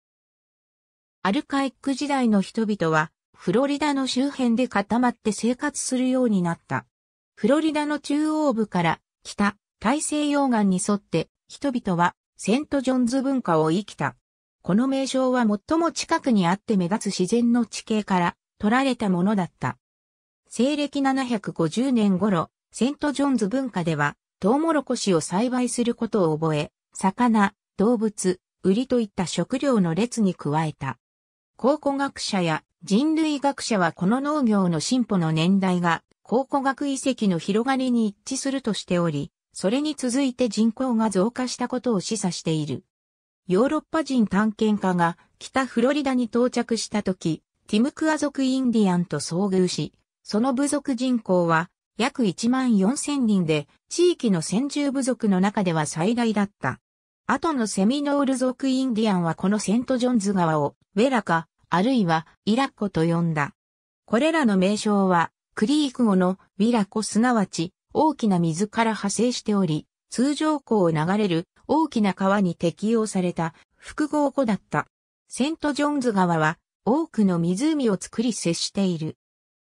Speaker 1: アルカイック時代の人々は、フロリダの周辺で固まって生活するようになった。フロリダの中央部から北、大西洋岸に沿って人々はセントジョンズ文化を生きた。この名称は最も近くにあって目立つ自然の地形から取られたものだった。西暦750年頃、セントジョンズ文化では、トウモロコシを栽培することを覚え、魚、動物、売りといった食料の列に加えた。考古学者や人類学者はこの農業の進歩の年代が考古学遺跡の広がりに一致するとしており、それに続いて人口が増加したことを示唆している。ヨーロッパ人探検家が北フロリダに到着した時、ティムクア族インディアンと遭遇し、その部族人口は約1万4000人で、地域の先住部族の中では最大だった。後のセミノール族インディアンはこのセントジョンズ川を、ウェラカ、あるいはイラッコと呼んだ。これらの名称は、クリーク語のウィラコすなわち大きな水から派生しており、通常港を流れる大きな川に適用された複合湖だった。セントジョンズ川は多くの湖を作り接している。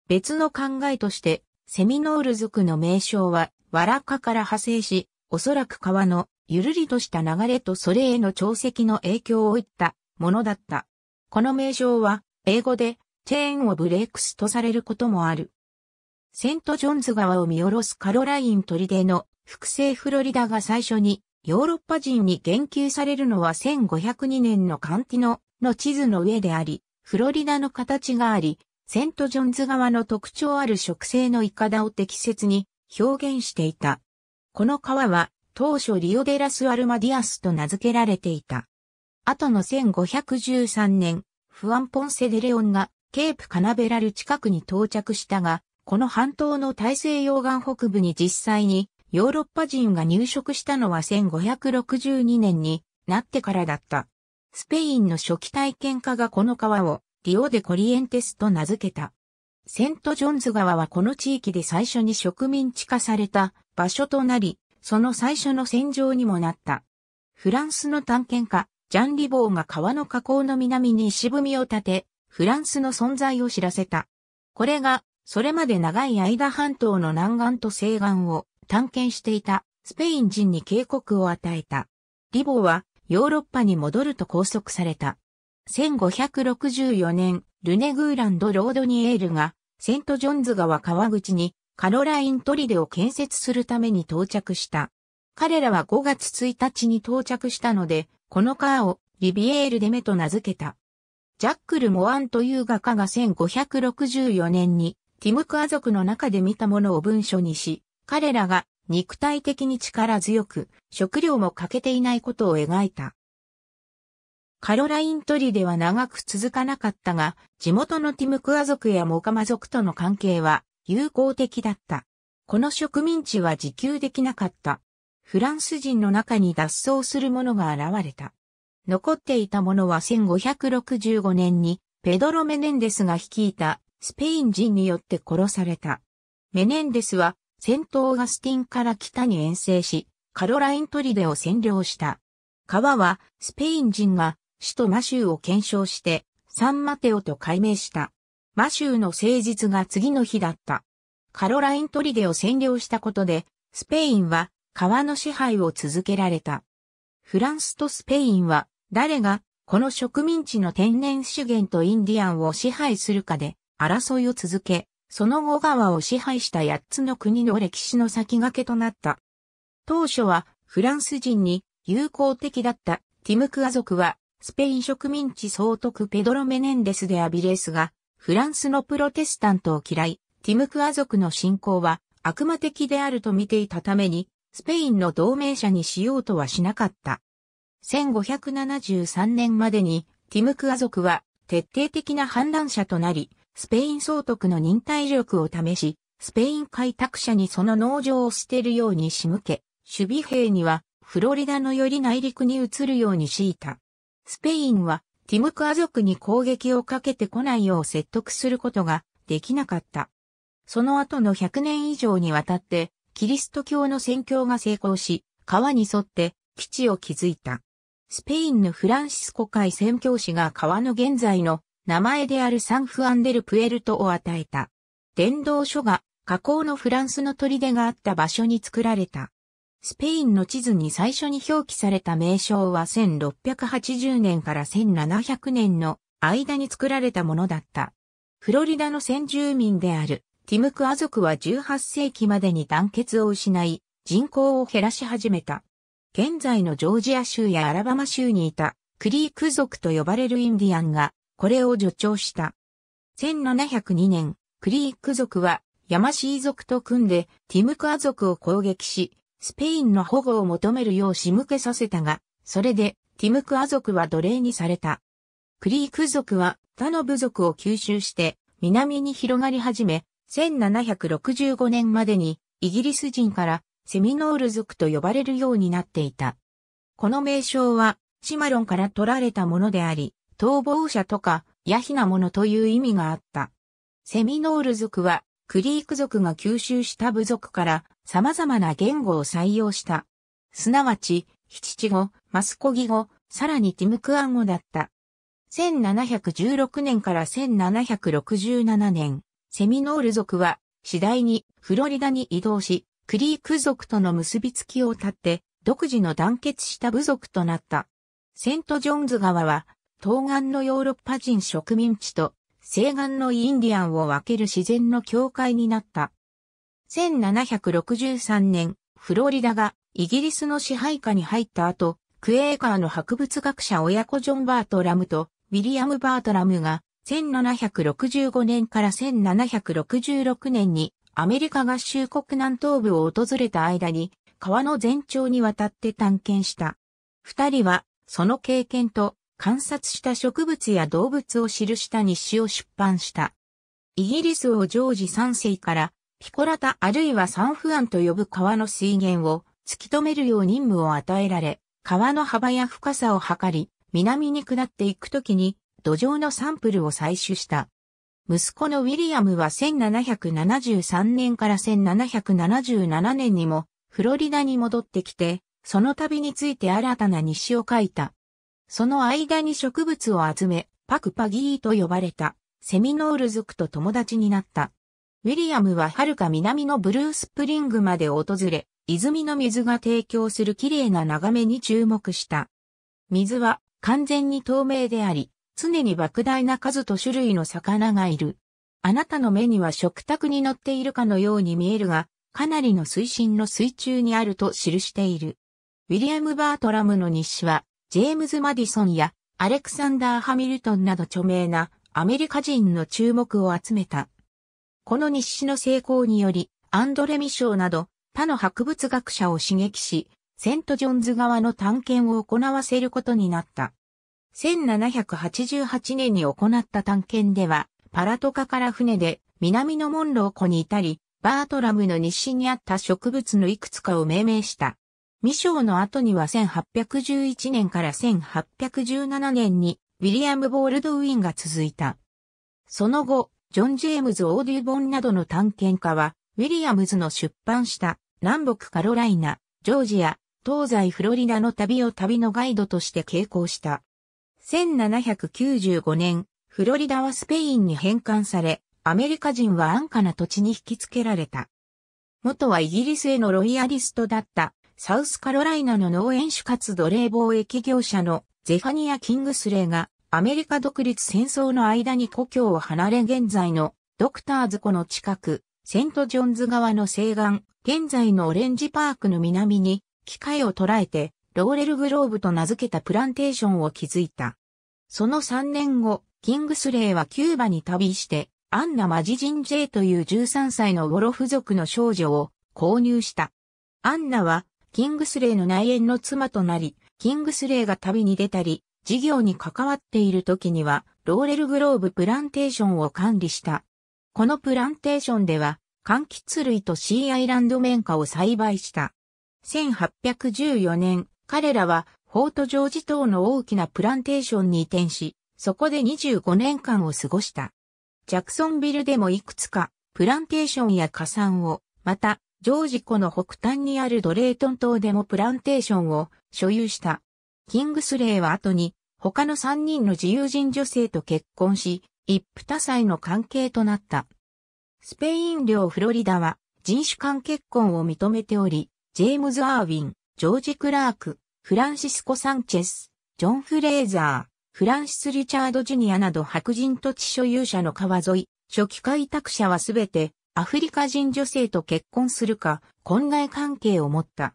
Speaker 1: 別の考えとして、セミノール族の名称は、ワラカから派生し、おそらく川のゆるりとした流れとそれへの潮汐の影響をいったものだった。この名称は、英語で、チェーンをブレークスとされることもある。セントジョンズ川を見下ろすカロライン砦の複製フロリダが最初にヨーロッパ人に言及されるのは1502年のカンティノの地図の上であり、フロリダの形があり、セントジョンズ川の特徴ある植生のイカダを適切に表現していた。この川は当初リオデラス・アルマディアスと名付けられていた。後の1513年、フアン・ポンセ・デレオンがケープ・カナベラル近くに到着したが、この半島の大西洋岸北部に実際にヨーロッパ人が入植したのは1562年になってからだった。スペインの初期体験家がこの川をリオデコリエンテスと名付けた。セントジョンズ川はこの地域で最初に植民地化された場所となり、その最初の戦場にもなった。フランスの探検家、ジャン・リボーが川の河口の南に石踏みを立て、フランスの存在を知らせた。これが、それまで長い間半島の南岸と西岸を探検していたスペイン人に警告を与えた。リボーはヨーロッパに戻ると拘束された。1564年、ルネグーランド・ロードニエールが、セント・ジョンズ川川口に、カロライン・トリデを建設するために到着した。彼らは5月1日に到着したので、この川をリビエール・デメと名付けた。ジャックル・モアンという画家が1564年に、ティムクア族の中で見たものを文書にし、彼らが肉体的に力強く、食料も欠けていないことを描いた。カロライントリでは長く続かなかったが、地元のティムクア族やモカマ族との関係は友好的だった。この植民地は自給できなかった。フランス人の中に脱走する者が現れた。残っていた者は1565年にペドロ・メネンデスが率いたスペイン人によって殺された。メネンデスは戦闘ガスティンから北に遠征し、カロライントリデを占領した。川はスペイン人が首都マシューを検証して、サンマテオと改名した。マシューの誠実が次の日だった。カロライントリデを占領したことで、スペインは川の支配を続けられた。フランスとスペインは、誰がこの植民地の天然資源とインディアンを支配するかで争いを続け、その後川を支配した八つの国の歴史の先駆けとなった。当初はフランス人に友好的だったティムクア族はスペイン植民地総督ペドロ・メネンデスでアビレスが、フランスのプロテスタントを嫌い、ティムクア族の信仰は悪魔的であると見ていたために、スペインの同盟者にしようとはしなかった。1573年までに、ティムクア族は徹底的な反乱者となり、スペイン総督の忍耐力を試し、スペイン開拓者にその農場を捨てるように仕向け、守備兵にはフロリダのより内陸に移るように強いた。スペインはティムクア族に攻撃をかけてこないよう説得することができなかった。その後の100年以上にわたって、キリスト教の宣教が成功し、川に沿って基地を築いた。スペインのフランシスコ海宣教師が川の現在の名前であるサンフアンデルプエルトを与えた。伝道書が河口のフランスの砦があった場所に作られた。スペインの地図に最初に表記された名称は1680年から1700年の間に作られたものだった。フロリダの先住民であるティムクア族は18世紀までに団結を失い、人口を減らし始めた。現在のジョージア州やアラバマ州にいたクリーク族と呼ばれるインディアンがこれを助長した。1702年、クリーク族はヤマシー族と組んでティムクア族を攻撃し、スペインの保護を求めるよう仕向けさせたが、それでティムクア族は奴隷にされた。クリーク族は他の部族を吸収して南に広がり始め、1765年までにイギリス人からセミノール族と呼ばれるようになっていた。この名称はシマロンから取られたものであり、逃亡者とか、ヤヒなものという意味があった。セミノール族はクリーク族が吸収した部族から様々な言語を採用した。すなわち、ヒチチ語、マスコギ語、さらにティムクアン語だった。1716年から1767年、セミノール族は次第にフロリダに移動し、クリーク族との結びつきを立って、独自の団結した部族となった。セント・ジョンズ川は、東岸のヨーロッパ人植民地と西岸のインディアンを分ける自然の境界になった。1763年、フロリダがイギリスの支配下に入った後、クエーカーの博物学者親子ジョン・バートラムとウィリアム・バートラムが1765年から1766年にアメリカ合衆国南東部を訪れた間に川の全長にわたって探検した。二人はその経験と観察した植物や動物を記した日誌を出版した。イギリス王ジョージ3世からピコラタあるいはサンフアンと呼ぶ川の水源を突き止めるよう任務を与えられ、川の幅や深さを測り、南に下っていくときに土壌のサンプルを採取した。息子のウィリアムは1773年から1777年にもフロリダに戻ってきて、その旅について新たな日誌を書いた。その間に植物を集め、パクパギーと呼ばれた、セミノール族と友達になった。ウィリアムは遥か南のブルースプリングまで訪れ、泉の水が提供する綺麗な眺めに注目した。水は完全に透明であり、常に莫大な数と種類の魚がいる。あなたの目には食卓に乗っているかのように見えるが、かなりの水深の水中にあると記している。ウィリアム・バートラムの日誌は、ジェームズ・マディソンやアレクサンダー・ハミルトンなど著名なアメリカ人の注目を集めた。この日誌の成功により、アンドレ・ミショーなど他の博物学者を刺激し、セント・ジョンズ側の探検を行わせることになった。1788年に行った探検では、パラトカから船で南のモンロー湖にいたり、バートラムの日誌にあった植物のいくつかを命名した。ミショーの後には1811年から1817年にウィリアム・ボールドウィンが続いた。その後、ジョン・ジェームズ・オーデュボンなどの探検家は、ウィリアムズの出版した南北カロライナ、ジョージア、東西フロリダの旅を旅のガイドとして傾向した。1795年、フロリダはスペインに返還され、アメリカ人は安価な土地に引き付けられた。元はイギリスへのロイヤリストだったサウスカロライナの農園主活奴隷貿易業者のゼファニア・キングスレーがアメリカ独立戦争の間に故郷を離れ現在のドクターズ湖の近く、セントジョンズ川の西岸、現在のオレンジパークの南に機械を捉えてローレルグローブと名付けたプランテーションを築いた。その3年後、キングスレーはキューバに旅して、アンナ・マジジン・ジェイという13歳のウォロフ族の少女を購入した。アンナはキングスレイの内縁の妻となり、キングスレイが旅に出たり、事業に関わっている時には、ローレルグローブプランテーションを管理した。このプランテーションでは、柑橘類とシーアイランド綿花を栽培した。1814年、彼らは、フォートジョージ島の大きなプランテーションに移転し、そこで25年間を過ごした。ジャクソンビルでもいくつか、プランテーションや加算を、また、ジョージ湖の北端にあるドレートン島でもプランテーションを所有した。キングスレイは後に他の3人の自由人女性と結婚し、一夫多妻の関係となった。スペイン領フロリダは人種間結婚を認めており、ジェームズ・アーウィン、ジョージ・クラーク、フランシスコ・サンチェス、ジョン・フレーザー、フランシス・リチャード・ジュニアなど白人土地所有者の川沿い、初期開拓者はすべてアフリカ人女性と結婚するか、婚外関係を持った。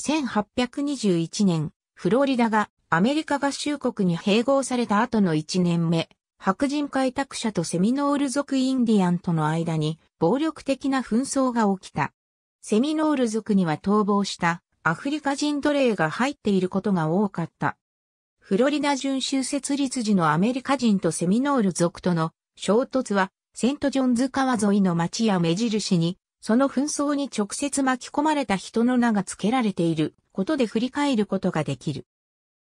Speaker 1: 1821年、フロリダがアメリカ合衆国に併合された後の1年目、白人開拓者とセミノール族インディアンとの間に暴力的な紛争が起きた。セミノール族には逃亡したアフリカ人奴隷が入っていることが多かった。フロリダ準州設立時のアメリカ人とセミノール族との衝突はセントジョンズ川沿いの町や目印に、その紛争に直接巻き込まれた人の名が付けられていることで振り返ることができる。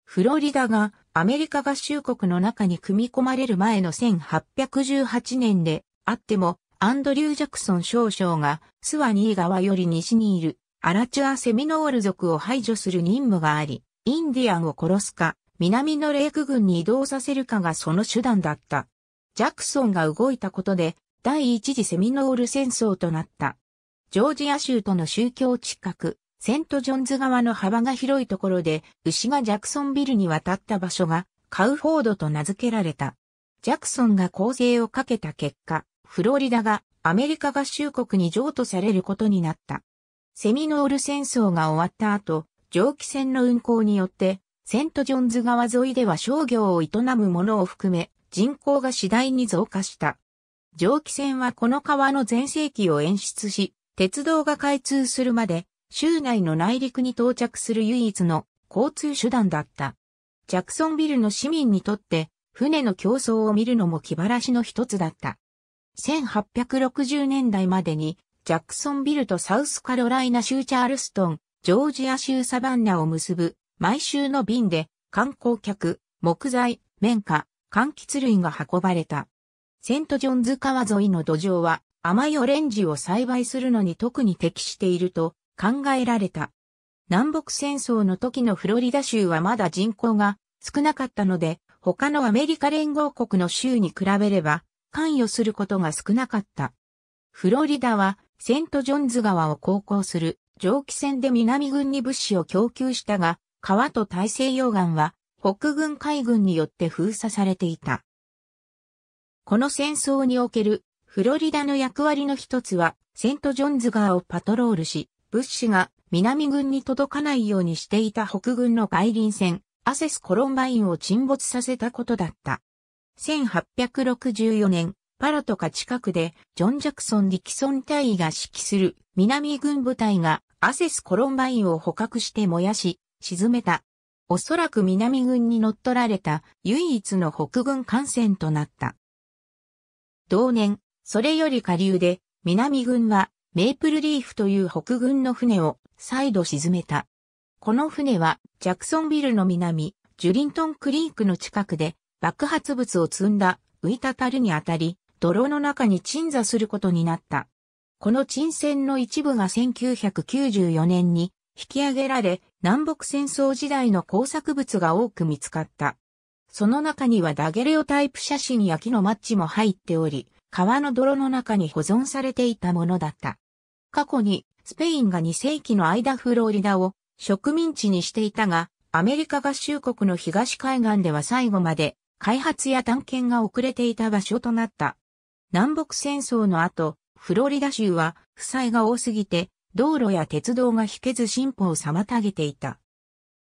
Speaker 1: フロリダがアメリカ合衆国の中に組み込まれる前の1818年であっても、アンドリュー・ジャクソン少将がスワニー川より西にいるアラチュア・セミノール族を排除する任務があり、インディアンを殺すか、南のレーク軍に移動させるかがその手段だった。ジャクソンが動いたことで、第一次セミノール戦争となった。ジョージア州との宗教近く、セントジョンズ側の幅が広いところで、牛がジャクソンビルに渡った場所が、カウフォードと名付けられた。ジャクソンが攻勢をかけた結果、フロリダがアメリカ合衆国に譲渡されることになった。セミノール戦争が終わった後、蒸気船の運航によって、セントジョンズ川沿いでは商業を営む者を含め、人口が次第に増加した。蒸気船はこの川の全盛期を演出し、鉄道が開通するまで、州内の内陸に到着する唯一の交通手段だった。ジャクソンビルの市民にとって、船の競争を見るのも気晴らしの一つだった。1860年代までに、ジャクソンビルとサウスカロライナ州チャールストン、ジョージア州サバンナを結ぶ、毎週の便で、観光客、木材、綿花、柑橘類が運ばれた。セントジョンズ川沿いの土壌は甘いオレンジを栽培するのに特に適していると考えられた。南北戦争の時のフロリダ州はまだ人口が少なかったので、他のアメリカ連合国の州に比べれば関与することが少なかった。フロリダはセントジョンズ川を航行する蒸気船で南軍に物資を供給したが、川と大西洋岸は北軍海軍によって封鎖されていた。この戦争におけるフロリダの役割の一つはセント・ジョンズ川をパトロールし、物資が南軍に届かないようにしていた北軍の外輪船、アセス・コロンバインを沈没させたことだった。1864年、パラトカ近くで、ジョン・ジャクソン・ディキソン隊が指揮する南軍部隊がアセス・コロンバインを捕獲して燃やし、沈めた。おそらく南軍に乗っ取られた唯一の北軍艦船となった。同年、それより下流で、南軍はメープルリーフという北軍の船を再度沈めた。この船はジャクソンビルの南、ジュリントンクリークの近くで爆発物を積んだ浮いたるにあたり、泥の中に鎮座することになった。この沈船の一部が1994年に引き上げられ、南北戦争時代の工作物が多く見つかった。その中にはダゲレオタイプ写真や木のマッチも入っており、川の泥の中に保存されていたものだった。過去にスペインが2世紀の間フロリダを植民地にしていたが、アメリカ合衆国の東海岸では最後まで開発や探検が遅れていた場所となった。南北戦争の後、フロリダ州は負債が多すぎて道路や鉄道が引けず進歩を妨げていた。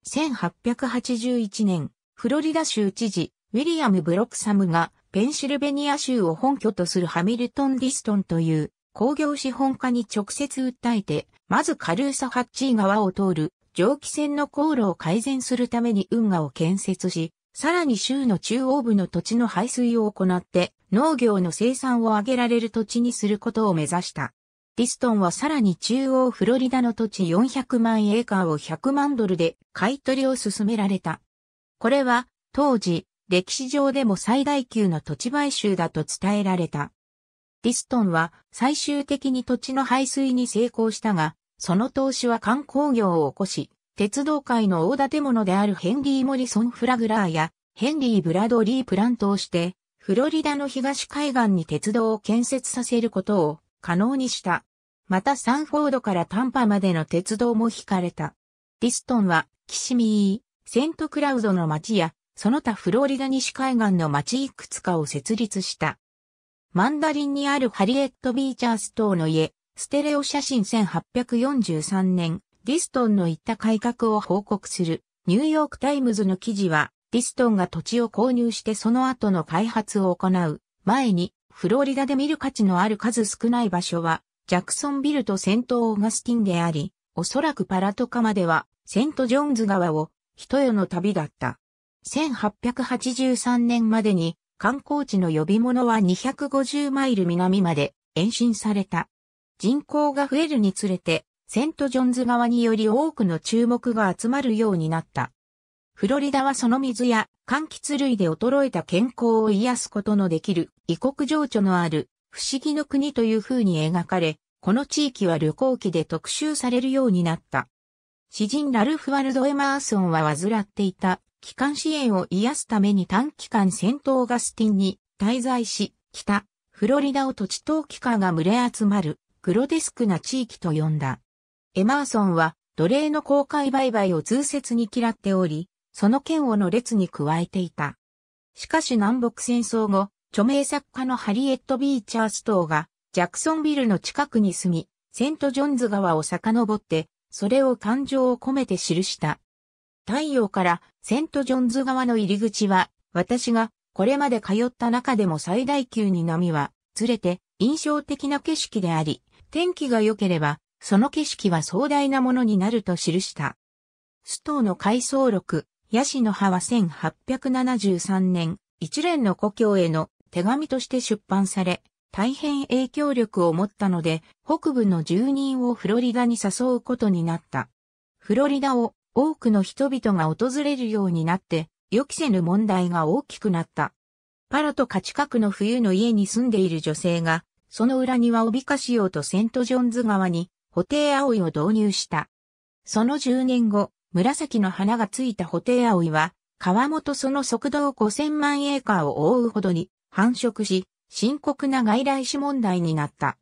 Speaker 1: 1881年、フロリダ州知事、ウィリアム・ブロックサムが、ペンシルベニア州を本拠とするハミルトン・ディストンという工業資本家に直接訴えて、まずカルーサ・ハッチー川を通る蒸気船の航路を改善するために運河を建設し、さらに州の中央部の土地の排水を行って農業の生産を上げられる土地にすることを目指した。ディストンはさらに中央フロリダの土地400万エーカーを100万ドルで買取を進められた。これは当時歴史上でも最大級の土地買収だと伝えられた。ディストンは最終的に土地の排水に成功したが、その投資は観光業を起こし、鉄道界の大建物であるヘンリー・モリソン・フラグラーやヘンリー・ブラドリー・プラントをして、フロリダの東海岸に鉄道を建設させることを可能にした。またサンフォードからタンパまでの鉄道も引かれた。ディストンは、キシミー、セントクラウドの町や、その他フロリダ西海岸の町いくつかを設立した。マンダリンにあるハリエット・ビーチャース島の家、ステレオ写真1843年、ディストンの言った改革を報告する、ニューヨークタイムズの記事は、ディストンが土地を購入してその後の開発を行う、前に、フロリダで見る価値のある数少ない場所は、ジャクソンビルとセントオーガスティンであり、おそらくパラトカまでは、セントジョーンズ川を、一夜の旅だった。1883年までに、観光地の呼び物は250マイル南まで延伸された。人口が増えるにつれて、セントジョンズ側により多くの注目が集まるようになった。フロリダはその水や柑橘類で衰えた健康を癒すことのできる異国情緒のある不思議の国という風に描かれ、この地域は旅行記で特集されるようになった。詩人ラルフ・ワルド・エマーソンは患っていた機関支援を癒すために短期間セント・オーガスティンに滞在し、北、フロリダを土地投機家が群れ集まるグロデスクな地域と呼んだ。エマーソンは奴隷の公開売買を通説に嫌っており、その剣をの列に加えていた。しかし南北戦争後、著名作家のハリエット・ビーチャーストーが、ジャクソンビルの近くに住み、セント・ジョンズ川を遡って、それを感情を込めて記した。太陽からセント・ジョンズ川の入り口は、私がこれまで通った中でも最大級に波は、連れて印象的な景色であり、天気が良ければ、その景色は壮大なものになると記した。ストーの回想録、ヤシの葉は1873年、一連の故郷への手紙として出版され、大変影響力を持ったので、北部の住人をフロリダに誘うことになった。フロリダを多くの人々が訪れるようになって、予期せぬ問題が大きくなった。パラとカ近くの冬の家に住んでいる女性が、その裏庭を美化しようとセントジョンズ川に、ホテイアオイを導入した。その10年後、紫の花がついたホテイアオイは、川本その速度5000万エーカーを覆うほどに繁殖し、深刻な外来種問題になった。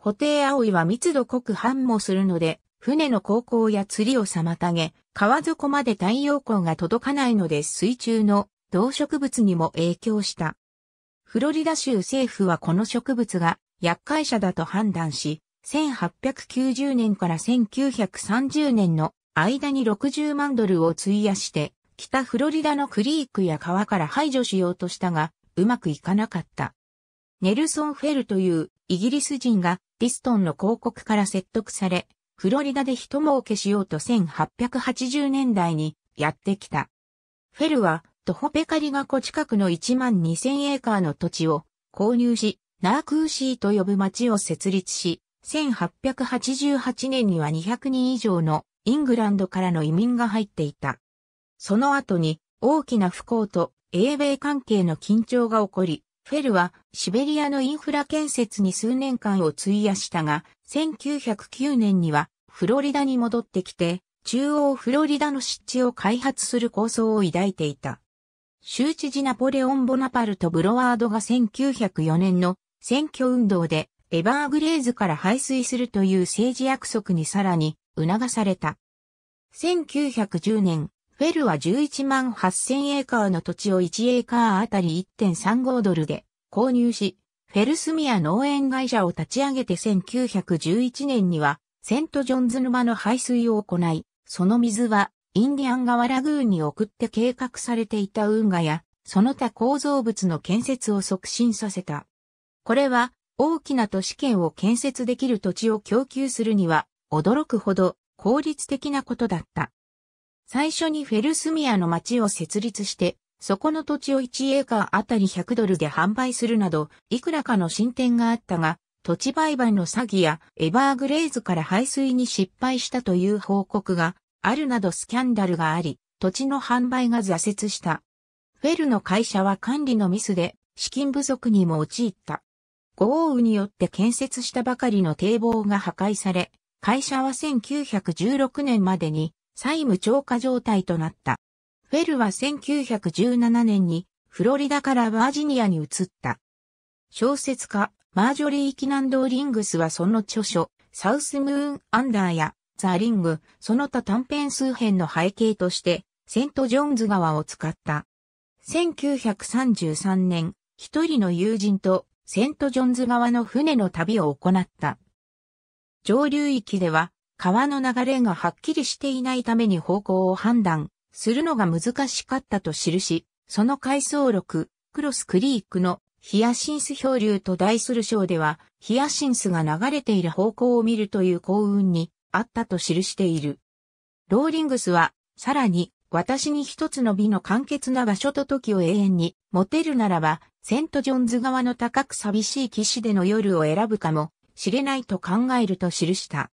Speaker 1: ホテイアオイは密度濃く繁茂するので、船の航行や釣りを妨げ、川底まで太陽光が届かないので水中の動植物にも影響した。フロリダ州政府はこの植物が厄介者だと判断し、1890年から1930年の間に60万ドルを費やして、北フロリダのクリークや川から排除しようとしたが、うまくいかなかった。ネルソン・フェルというイギリス人がディストンの広告から説得され、フロリダで人儲けしようと1880年代にやってきた。フェルは徒歩ペカリが湖近くの1万2000エーカーの土地を購入し、ナークーシーと呼ぶ町を設立し、1888年には200人以上のイングランドからの移民が入っていた。その後に大きな不幸と英米関係の緊張が起こり、フェルはシベリアのインフラ建設に数年間を費やしたが、1909年にはフロリダに戻ってきて、中央フロリダの湿地を開発する構想を抱いていた。州知事ナポレオン・ボナパルト・ブロワードが1904年の選挙運動でエバーグレーズから排水するという政治約束にさらに促された。1910年、フェルは11万8000エーカーの土地を1エーカーあたり1.35ドルで購入し、フェルスミア農園会社を立ち上げて1911年には、セントジョンズ沼の排水を行い、その水はインディアン川ラグーンに送って計画されていた運河や、その他構造物の建設を促進させた。これは、大きな都市圏を建設できる土地を供給するには、驚くほど効率的なことだった。最初にフェルスミアの町を設立して、そこの土地を1エーカーあたり100ドルで販売するなど、いくらかの進展があったが、土地売買の詐欺やエバーグレーズから排水に失敗したという報告があるなどスキャンダルがあり、土地の販売が挫折した。フェルの会社は管理のミスで資金不足にも陥った。豪雨によって建設したばかりの堤防が破壊され、会社は1916年までに債務超過状態となった。フェルは1917年にフロリダからバージニアに移った。小説家、マージョリー・キナンドリングスはその著書、サウスムーン・アンダーや、ザ・リング、その他短編数編の背景として、セント・ジョンズ川を使った。1933年、一人の友人とセント・ジョンズ川の船の旅を行った。上流域では川の流れがはっきりしていないために方向を判断するのが難しかったと記し、その回想録、クロスクリークのヒアシンス漂流と題する章では、ヒアシンスが流れている方向を見るという幸運にあったと記している。ローリングスは、さらに、私に一つの美の簡潔な場所と時を永遠に持てるならば、セントジョンズ側の高く寂しい騎士での夜を選ぶかも、知れないと考えると記した。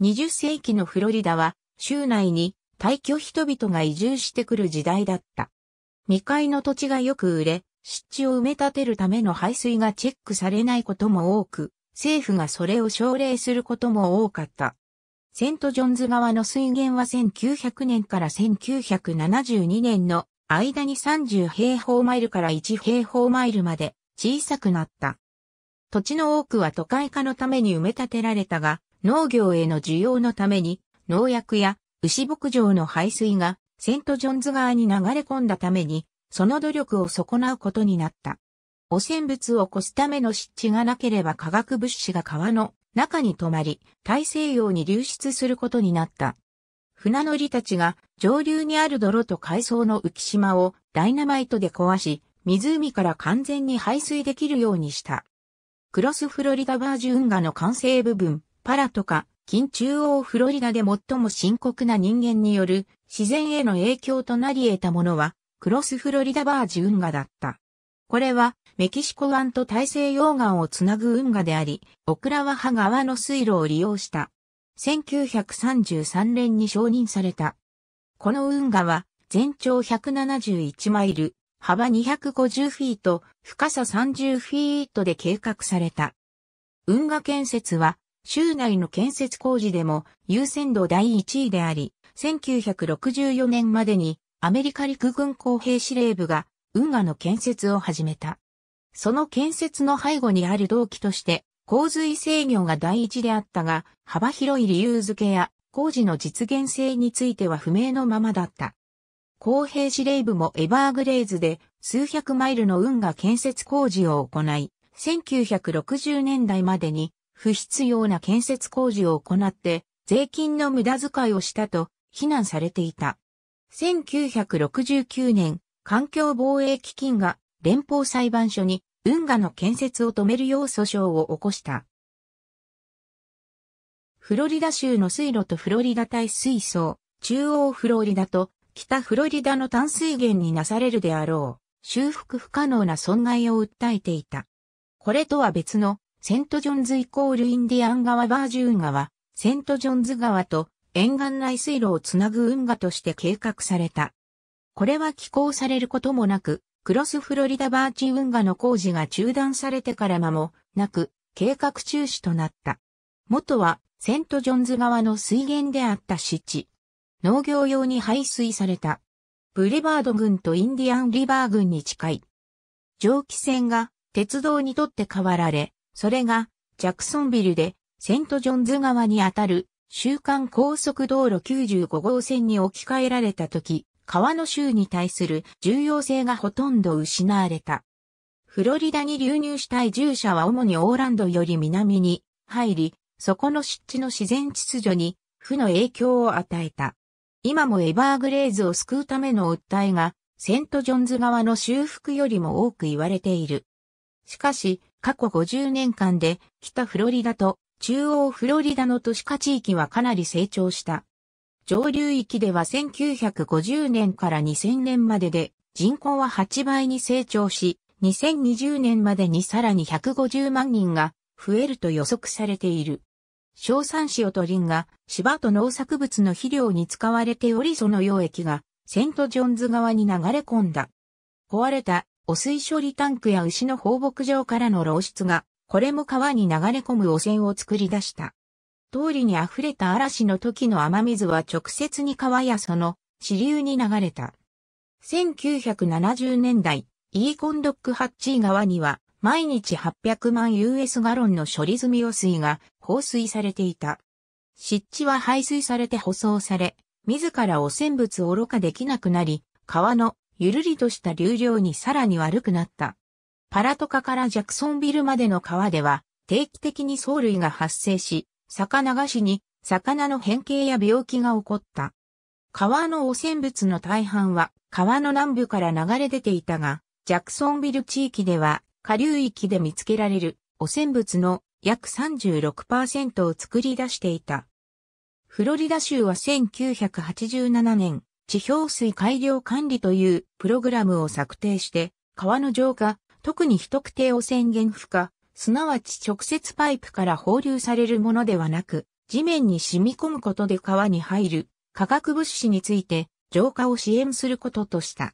Speaker 1: 20世紀のフロリダは、州内に退去人々が移住してくる時代だった。未開の土地がよく売れ、湿地を埋め立てるための排水がチェックされないことも多く、政府がそれを奨励することも多かった。セントジョンズ川の水源は1900年から1972年の間に30平方マイルから1平方マイルまで小さくなった。土地の多くは都会化のために埋め立てられたが、農業への需要のために、農薬や牛牧場の排水がセントジョンズ川に流れ込んだために、その努力を損なうことになった。汚染物を越すための湿地がなければ化学物資が川の中に止まり、大西洋に流出することになった。船乗りたちが上流にある泥と海藻の浮島をダイナマイトで壊し、湖から完全に排水できるようにした。クロスフロリダバージュ運河の完成部分、パラとか、近中央フロリダで最も深刻な人間による自然への影響となり得たものは、クロスフロリダバージュ運河だった。これは、メキシコ湾と大西洋岸をつなぐ運河であり、オクラワハ川の水路を利用した。1933年に承認された。この運河は、全長171マイル、幅250フィート、深さ30フィートで計画された。運河建設は、州内の建設工事でも優先度第1位であり、1964年までにアメリカ陸軍工兵司令部が運河の建設を始めた。その建設の背後にある動機として、洪水制御が第一であったが、幅広い理由付けや工事の実現性については不明のままだった。公平司令部もエバーグレーズで数百マイルの運河建設工事を行い、1960年代までに不必要な建設工事を行って税金の無駄遣いをしたと非難されていた。1969年、環境防衛基金が連邦裁判所に運河の建設を止めるよう訴訟を起こした。フロリダ州の水路とフロリダ対水槽、中央フロリダと北フロリダの淡水源になされるであろう、修復不可能な損害を訴えていた。これとは別の、セントジョンズイコールインディアン川バージューン川、セントジョンズ川と沿岸内水路をつなぐ運河として計画された。これは寄港されることもなく、クロスフロリダバーチ運河の工事が中断されてから間もなく、計画中止となった。元はセントジョンズ川の水源であった湿地、農業用に排水された。ブリバード郡とインディアンリバー郡に近い。蒸気船が鉄道にとって変わられ、それがジャクソンビルでセントジョンズ川にあたる週間高速道路95号線に置き換えられた時、川の州に対する重要性がほとんど失われた。フロリダに流入した移住者は主にオーランドより南に入り、そこの湿地の自然秩序に負の影響を与えた。今もエバーグレーズを救うための訴えが、セントジョンズ側の修復よりも多く言われている。しかし、過去50年間で、北フロリダと中央フロリダの都市化地域はかなり成長した。上流域では1950年から2000年までで人口は8倍に成長し、2020年までにさらに150万人が増えると予測されている。硝酸塩とリンが芝と農作物の肥料に使われておりその溶液がセントジョンズ川に流れ込んだ。壊れた汚水処理タンクや牛の放牧場からの漏出が、これも川に流れ込む汚染を作り出した。通りに溢れた嵐の時の雨水は直接に川やその支流に流れた。1970年代、イーコンドックハッチー川には毎日800万 US ガロンの処理済み汚水が放水されていた。湿地は排水されて舗装され、自ら汚染物を愚かできなくなり、川のゆるりとした流量にさらに悪くなった。パラトカからジャクソンビルまでの川では、定期的に藻類が発生し、魚菓子に、魚の変形や病気が起こった。川の汚染物の大半は川の南部から流れ出ていたが、ジャクソンビル地域では下流域で見つけられる汚染物の約36%を作り出していた。フロリダ州は1987年、地表水改良管理というプログラムを策定して、川の浄化、特に非特定汚染源負荷、すなわち直接パイプから放流されるものではなく、地面に染み込むことで川に入る化学物質について浄化を支援することとした。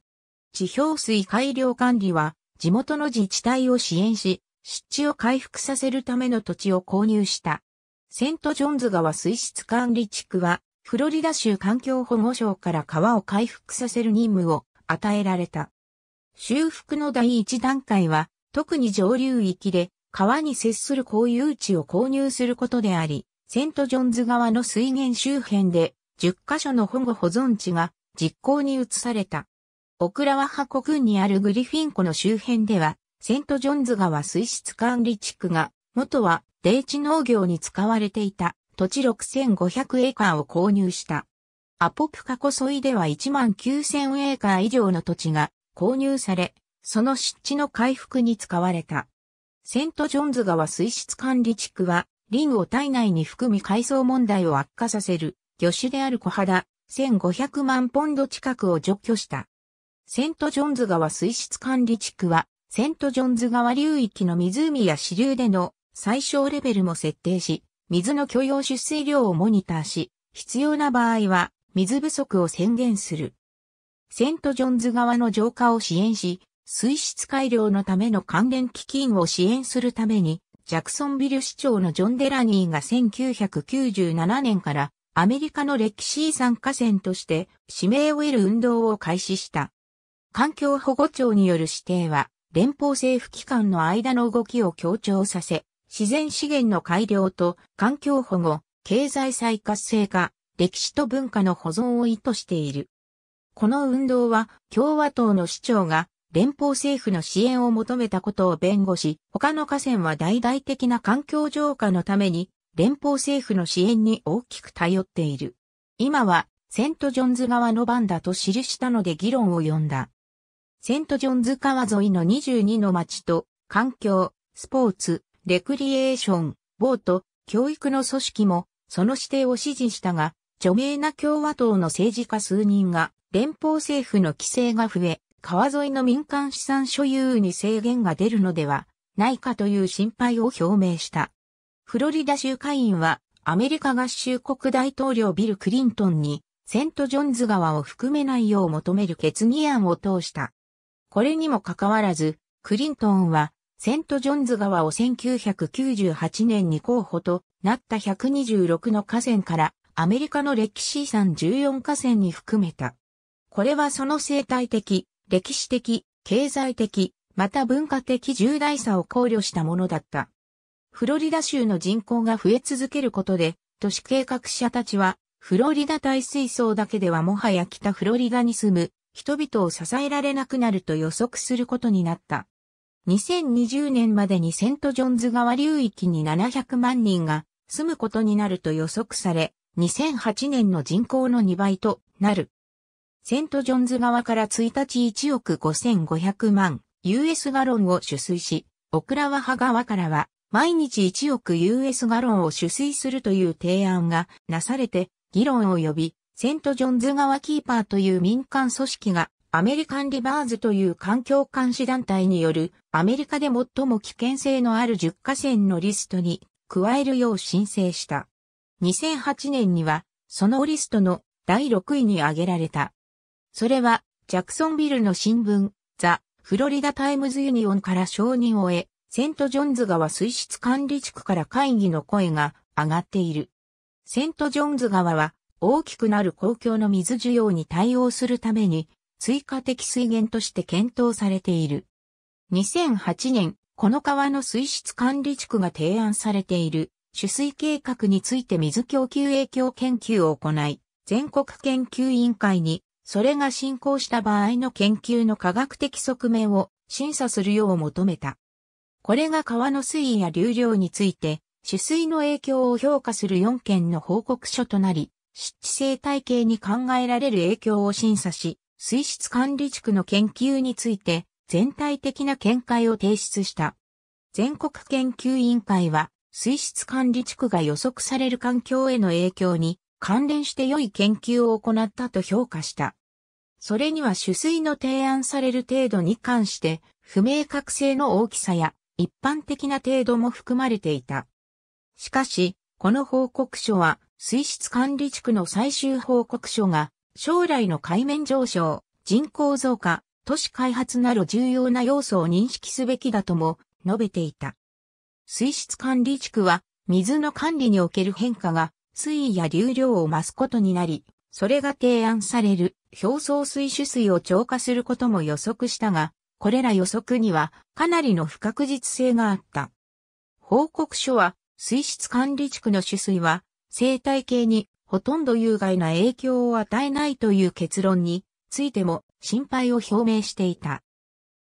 Speaker 1: 地表水改良管理は地元の自治体を支援し、湿地を回復させるための土地を購入した。セントジョンズ川水質管理地区は、フロリダ州環境保護省から川を回復させる任務を与えられた。修復の第一段階は、特に上流域で川に接する公有地を購入することであり、セントジョンズ川の水源周辺で10カ所の保護保存地が実行に移された。オクラワハ湖群にあるグリフィン湖の周辺では、セントジョンズ川水質管理地区が、元は低地農業に使われていた土地6500エーカーを購入した。アポプカ湖沿いでは1万9000エーカー以上の土地が購入され、その湿地の回復に使われた。セントジョンズ川水質管理地区は、リンを体内に含み海藻問題を悪化させる魚種である小肌、1500万ポンド近くを除去した。セントジョンズ川水質管理地区は、セントジョンズ川流域の湖や支流での最小レベルも設定し、水の許容出水量をモニターし、必要な場合は水不足を宣言する。セントジョンズ川の浄化を支援し、水質改良のための関連基金を支援するために、ジャクソンビル市長のジョン・デラニーが1997年からアメリカの歴史遺産河川として指名を得る運動を開始した。環境保護庁による指定は連邦政府機関の間の動きを強調させ、自然資源の改良と環境保護、経済再活性化、歴史と文化の保存を意図している。この運動は共和党の市長が連邦政府の支援を求めたことを弁護し、他の河川は大々的な環境浄化のために連邦政府の支援に大きく頼っている。今はセントジョンズ側の番だと記したので議論を呼んだ。セントジョンズ川沿いの22の町と、環境、スポーツ、レクリエーション、ボート、教育の組織も、その指定を支持したが、著名な共和党の政治家数人が、連邦政府の規制が増え、川沿いの民間資産所有に制限が出るのではないかという心配を表明した。フロリダ州会員はアメリカ合衆国大統領ビル・クリントンにセント・ジョンズ川を含めないよう求める決議案を通した。これにもかかわらず、クリントンは、セントジョンズ川を1998年に候補となった126の河川から、アメリカの歴史遺産14河川に含めた。これはその生態的、歴史的、経済的、また文化的重大さを考慮したものだった。フロリダ州の人口が増え続けることで、都市計画者たちは、フロリダ大水槽だけではもはや北フロリダに住む人々を支えられなくなると予測することになった。2020年までにセントジョンズ川流域に700万人が住むことになると予測され、2008年の人口の2倍となる。セントジョンズ川から1日1億5500万 US ガロンを取水し、オクラワハ川からは毎日1億 US ガロンを取水するという提案がなされて議論を呼び、セントジョンズ川キーパーという民間組織が、アメリカンリバーズという環境監視団体による、アメリカで最も危険性のある10河川のリストに加えるよう申請した。2008年には、そのリストの第6位に挙げられた。それは、ジャクソンビルの新聞、ザ・フロリダ・タイムズ・ユニオンから承認を得、セント・ジョンズ川水質管理地区から会議の声が上がっている。セント・ジョンズ川は大きくなる公共の水需要に対応するために、追加的水源として検討されている。2008年、この川の水質管理地区が提案されている、取水計画について水供給影響研究を行い、全国研究委員会に、それが進行した場合の研究の科学的側面を審査するよう求めた。これが川の水位や流量について、取水の影響を評価する4件の報告書となり、湿地生態系に考えられる影響を審査し、水質管理地区の研究について全体的な見解を提出した。全国研究委員会は、水質管理地区が予測される環境への影響に関連して良い研究を行ったと評価した。それには取水の提案される程度に関して、不明確性の大きさや一般的な程度も含まれていた。しかし、この報告書は水質管理地区の最終報告書が、将来の海面上昇、人口増加、都市開発など重要な要素を認識すべきだとも述べていた。水質管理地区は、水の管理における変化が、水位や流量を増すことになり、それが提案される表層水取水を超過することも予測したが、これら予測にはかなりの不確実性があった。報告書は、水質管理地区の取水は生態系にほとんど有害な影響を与えないという結論についても心配を表明していた。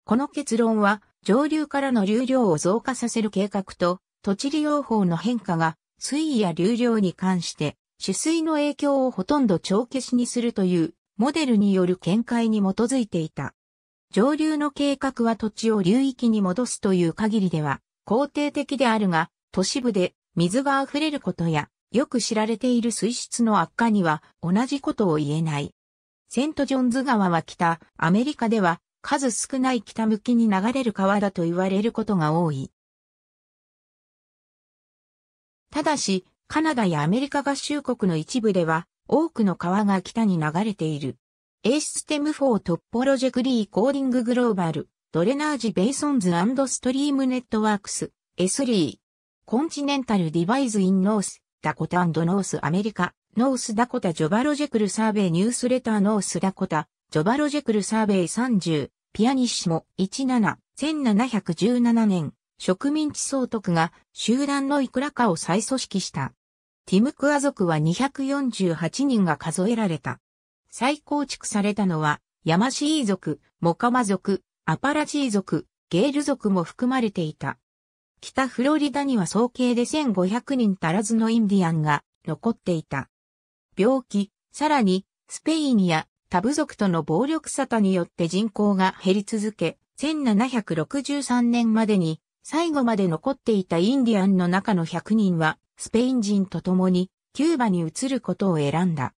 Speaker 1: この結論は上流からの流量を増加させる計画と土地利用法の変化が水位や流量に関して取水の影響をほとんど帳消しにするというモデルによる見解に基づいていた。上流の計画は土地を流域に戻すという限りでは肯定的であるが都市部で水が溢れることやよく知られている水質の悪化には同じことを言えない。セントジョンズ川は北、アメリカでは数少ない北向きに流れる川だと言われることが多い。ただし、カナダやアメリカ合衆国の一部では、多くの川が北に流れている。A システム4トッポロジェクリーコーディンググローバル、ドレナージベイソンズストリームネットワークス、S3、コンチネンタルディバイズインノース、ダコタノースアメリカ、ノースダコタジョバロジェクルサーベイニュースレターノースダコタ、ジョバロジェクルサーベイ30、ピアニッシモ17、1717年、植民地総督が集団のいくらかを再組織した。ティムクア族は248人が数えられた。再構築されたのは、ヤマシー族、モカマ族、アパラチー族、ゲール族も含まれていた。北フロリダには総計で1500人足らずのインディアンが残っていた。病気、さらに、スペインや他部族との暴力沙汰によって人口が減り続け、1763年までに最後まで残っていたインディアンの中の100人は、スペイン人と共にキューバに移ることを選んだ。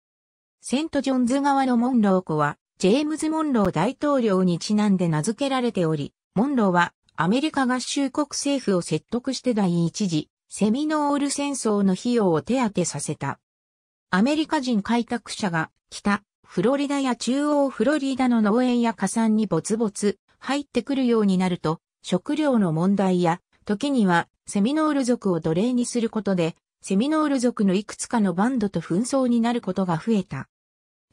Speaker 1: セントジョンズ側のモンロー湖は、ジェームズ・モンロー大統領にちなんで名付けられており、モンローはアメリカ合衆国政府を説得して第一次セミノール戦争の費用を手当てさせた。アメリカ人開拓者が北フロリダや中央フロリダの農園や火山にぼつぼつ入ってくるようになると食料の問題や時にはセミノール族を奴隷にすることでセミノール族のいくつかのバンドと紛争になることが増えた。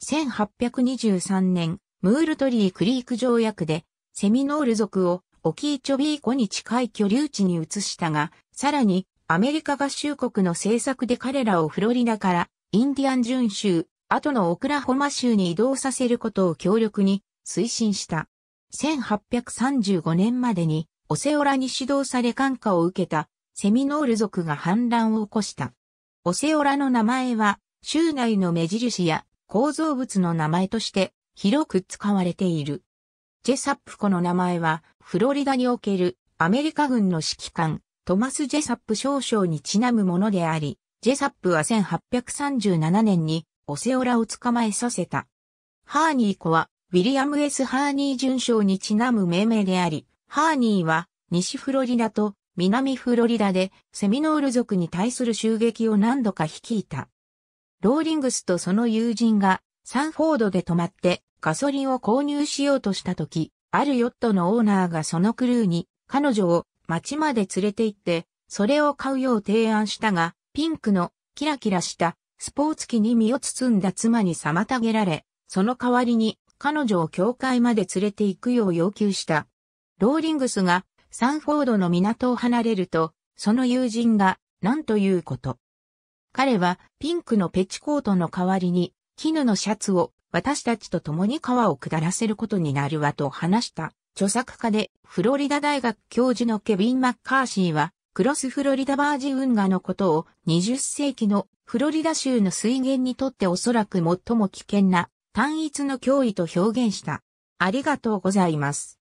Speaker 1: 1823年、ムールトリー・クリーク条約で、セミノール族を沖イチョビー湖に近い居留地に移したが、さらにアメリカ合衆国の政策で彼らをフロリダからインディアン巡州、後のオクラホマ州に移動させることを強力に推進した。1835年までにオセオラに指導され感化を受けたセミノール族が反乱を起こした。オセオラの名前は州内の目印や構造物の名前として広く使われている。ジェサップ湖の名前は、フロリダにおけるアメリカ軍の指揮官、トマス・ジェサップ少将にちなむものであり、ジェサップは1837年にオセオラを捕まえさせた。ハーニー湖は、ウィリアム・ S・ ハーニー准将にちなむ命名であり、ハーニーは、西フロリダと南フロリダでセミノール族に対する襲撃を何度か率いた。ローリングスとその友人がサンフォードで泊まってガソリンを購入しようとした時、あるヨットのオーナーがそのクルーに彼女を町まで連れて行って、それを買うよう提案したが、ピンクのキラキラしたスポーツ機に身を包んだ妻に妨げられ、その代わりに彼女を教会まで連れて行くよう要求した。ローリングスがサンフォードの港を離れると、その友人が何ということ。彼はピンクのペチコートの代わりに絹のシャツを私たちと共に川を下らせることになるわと話した著作家でフロリダ大学教授のケビン・マッカーシーはクロスフロリダバージ運河のことを20世紀のフロリダ州の水源にとっておそらく最も危険な単一の脅威と表現した。ありがとうございます。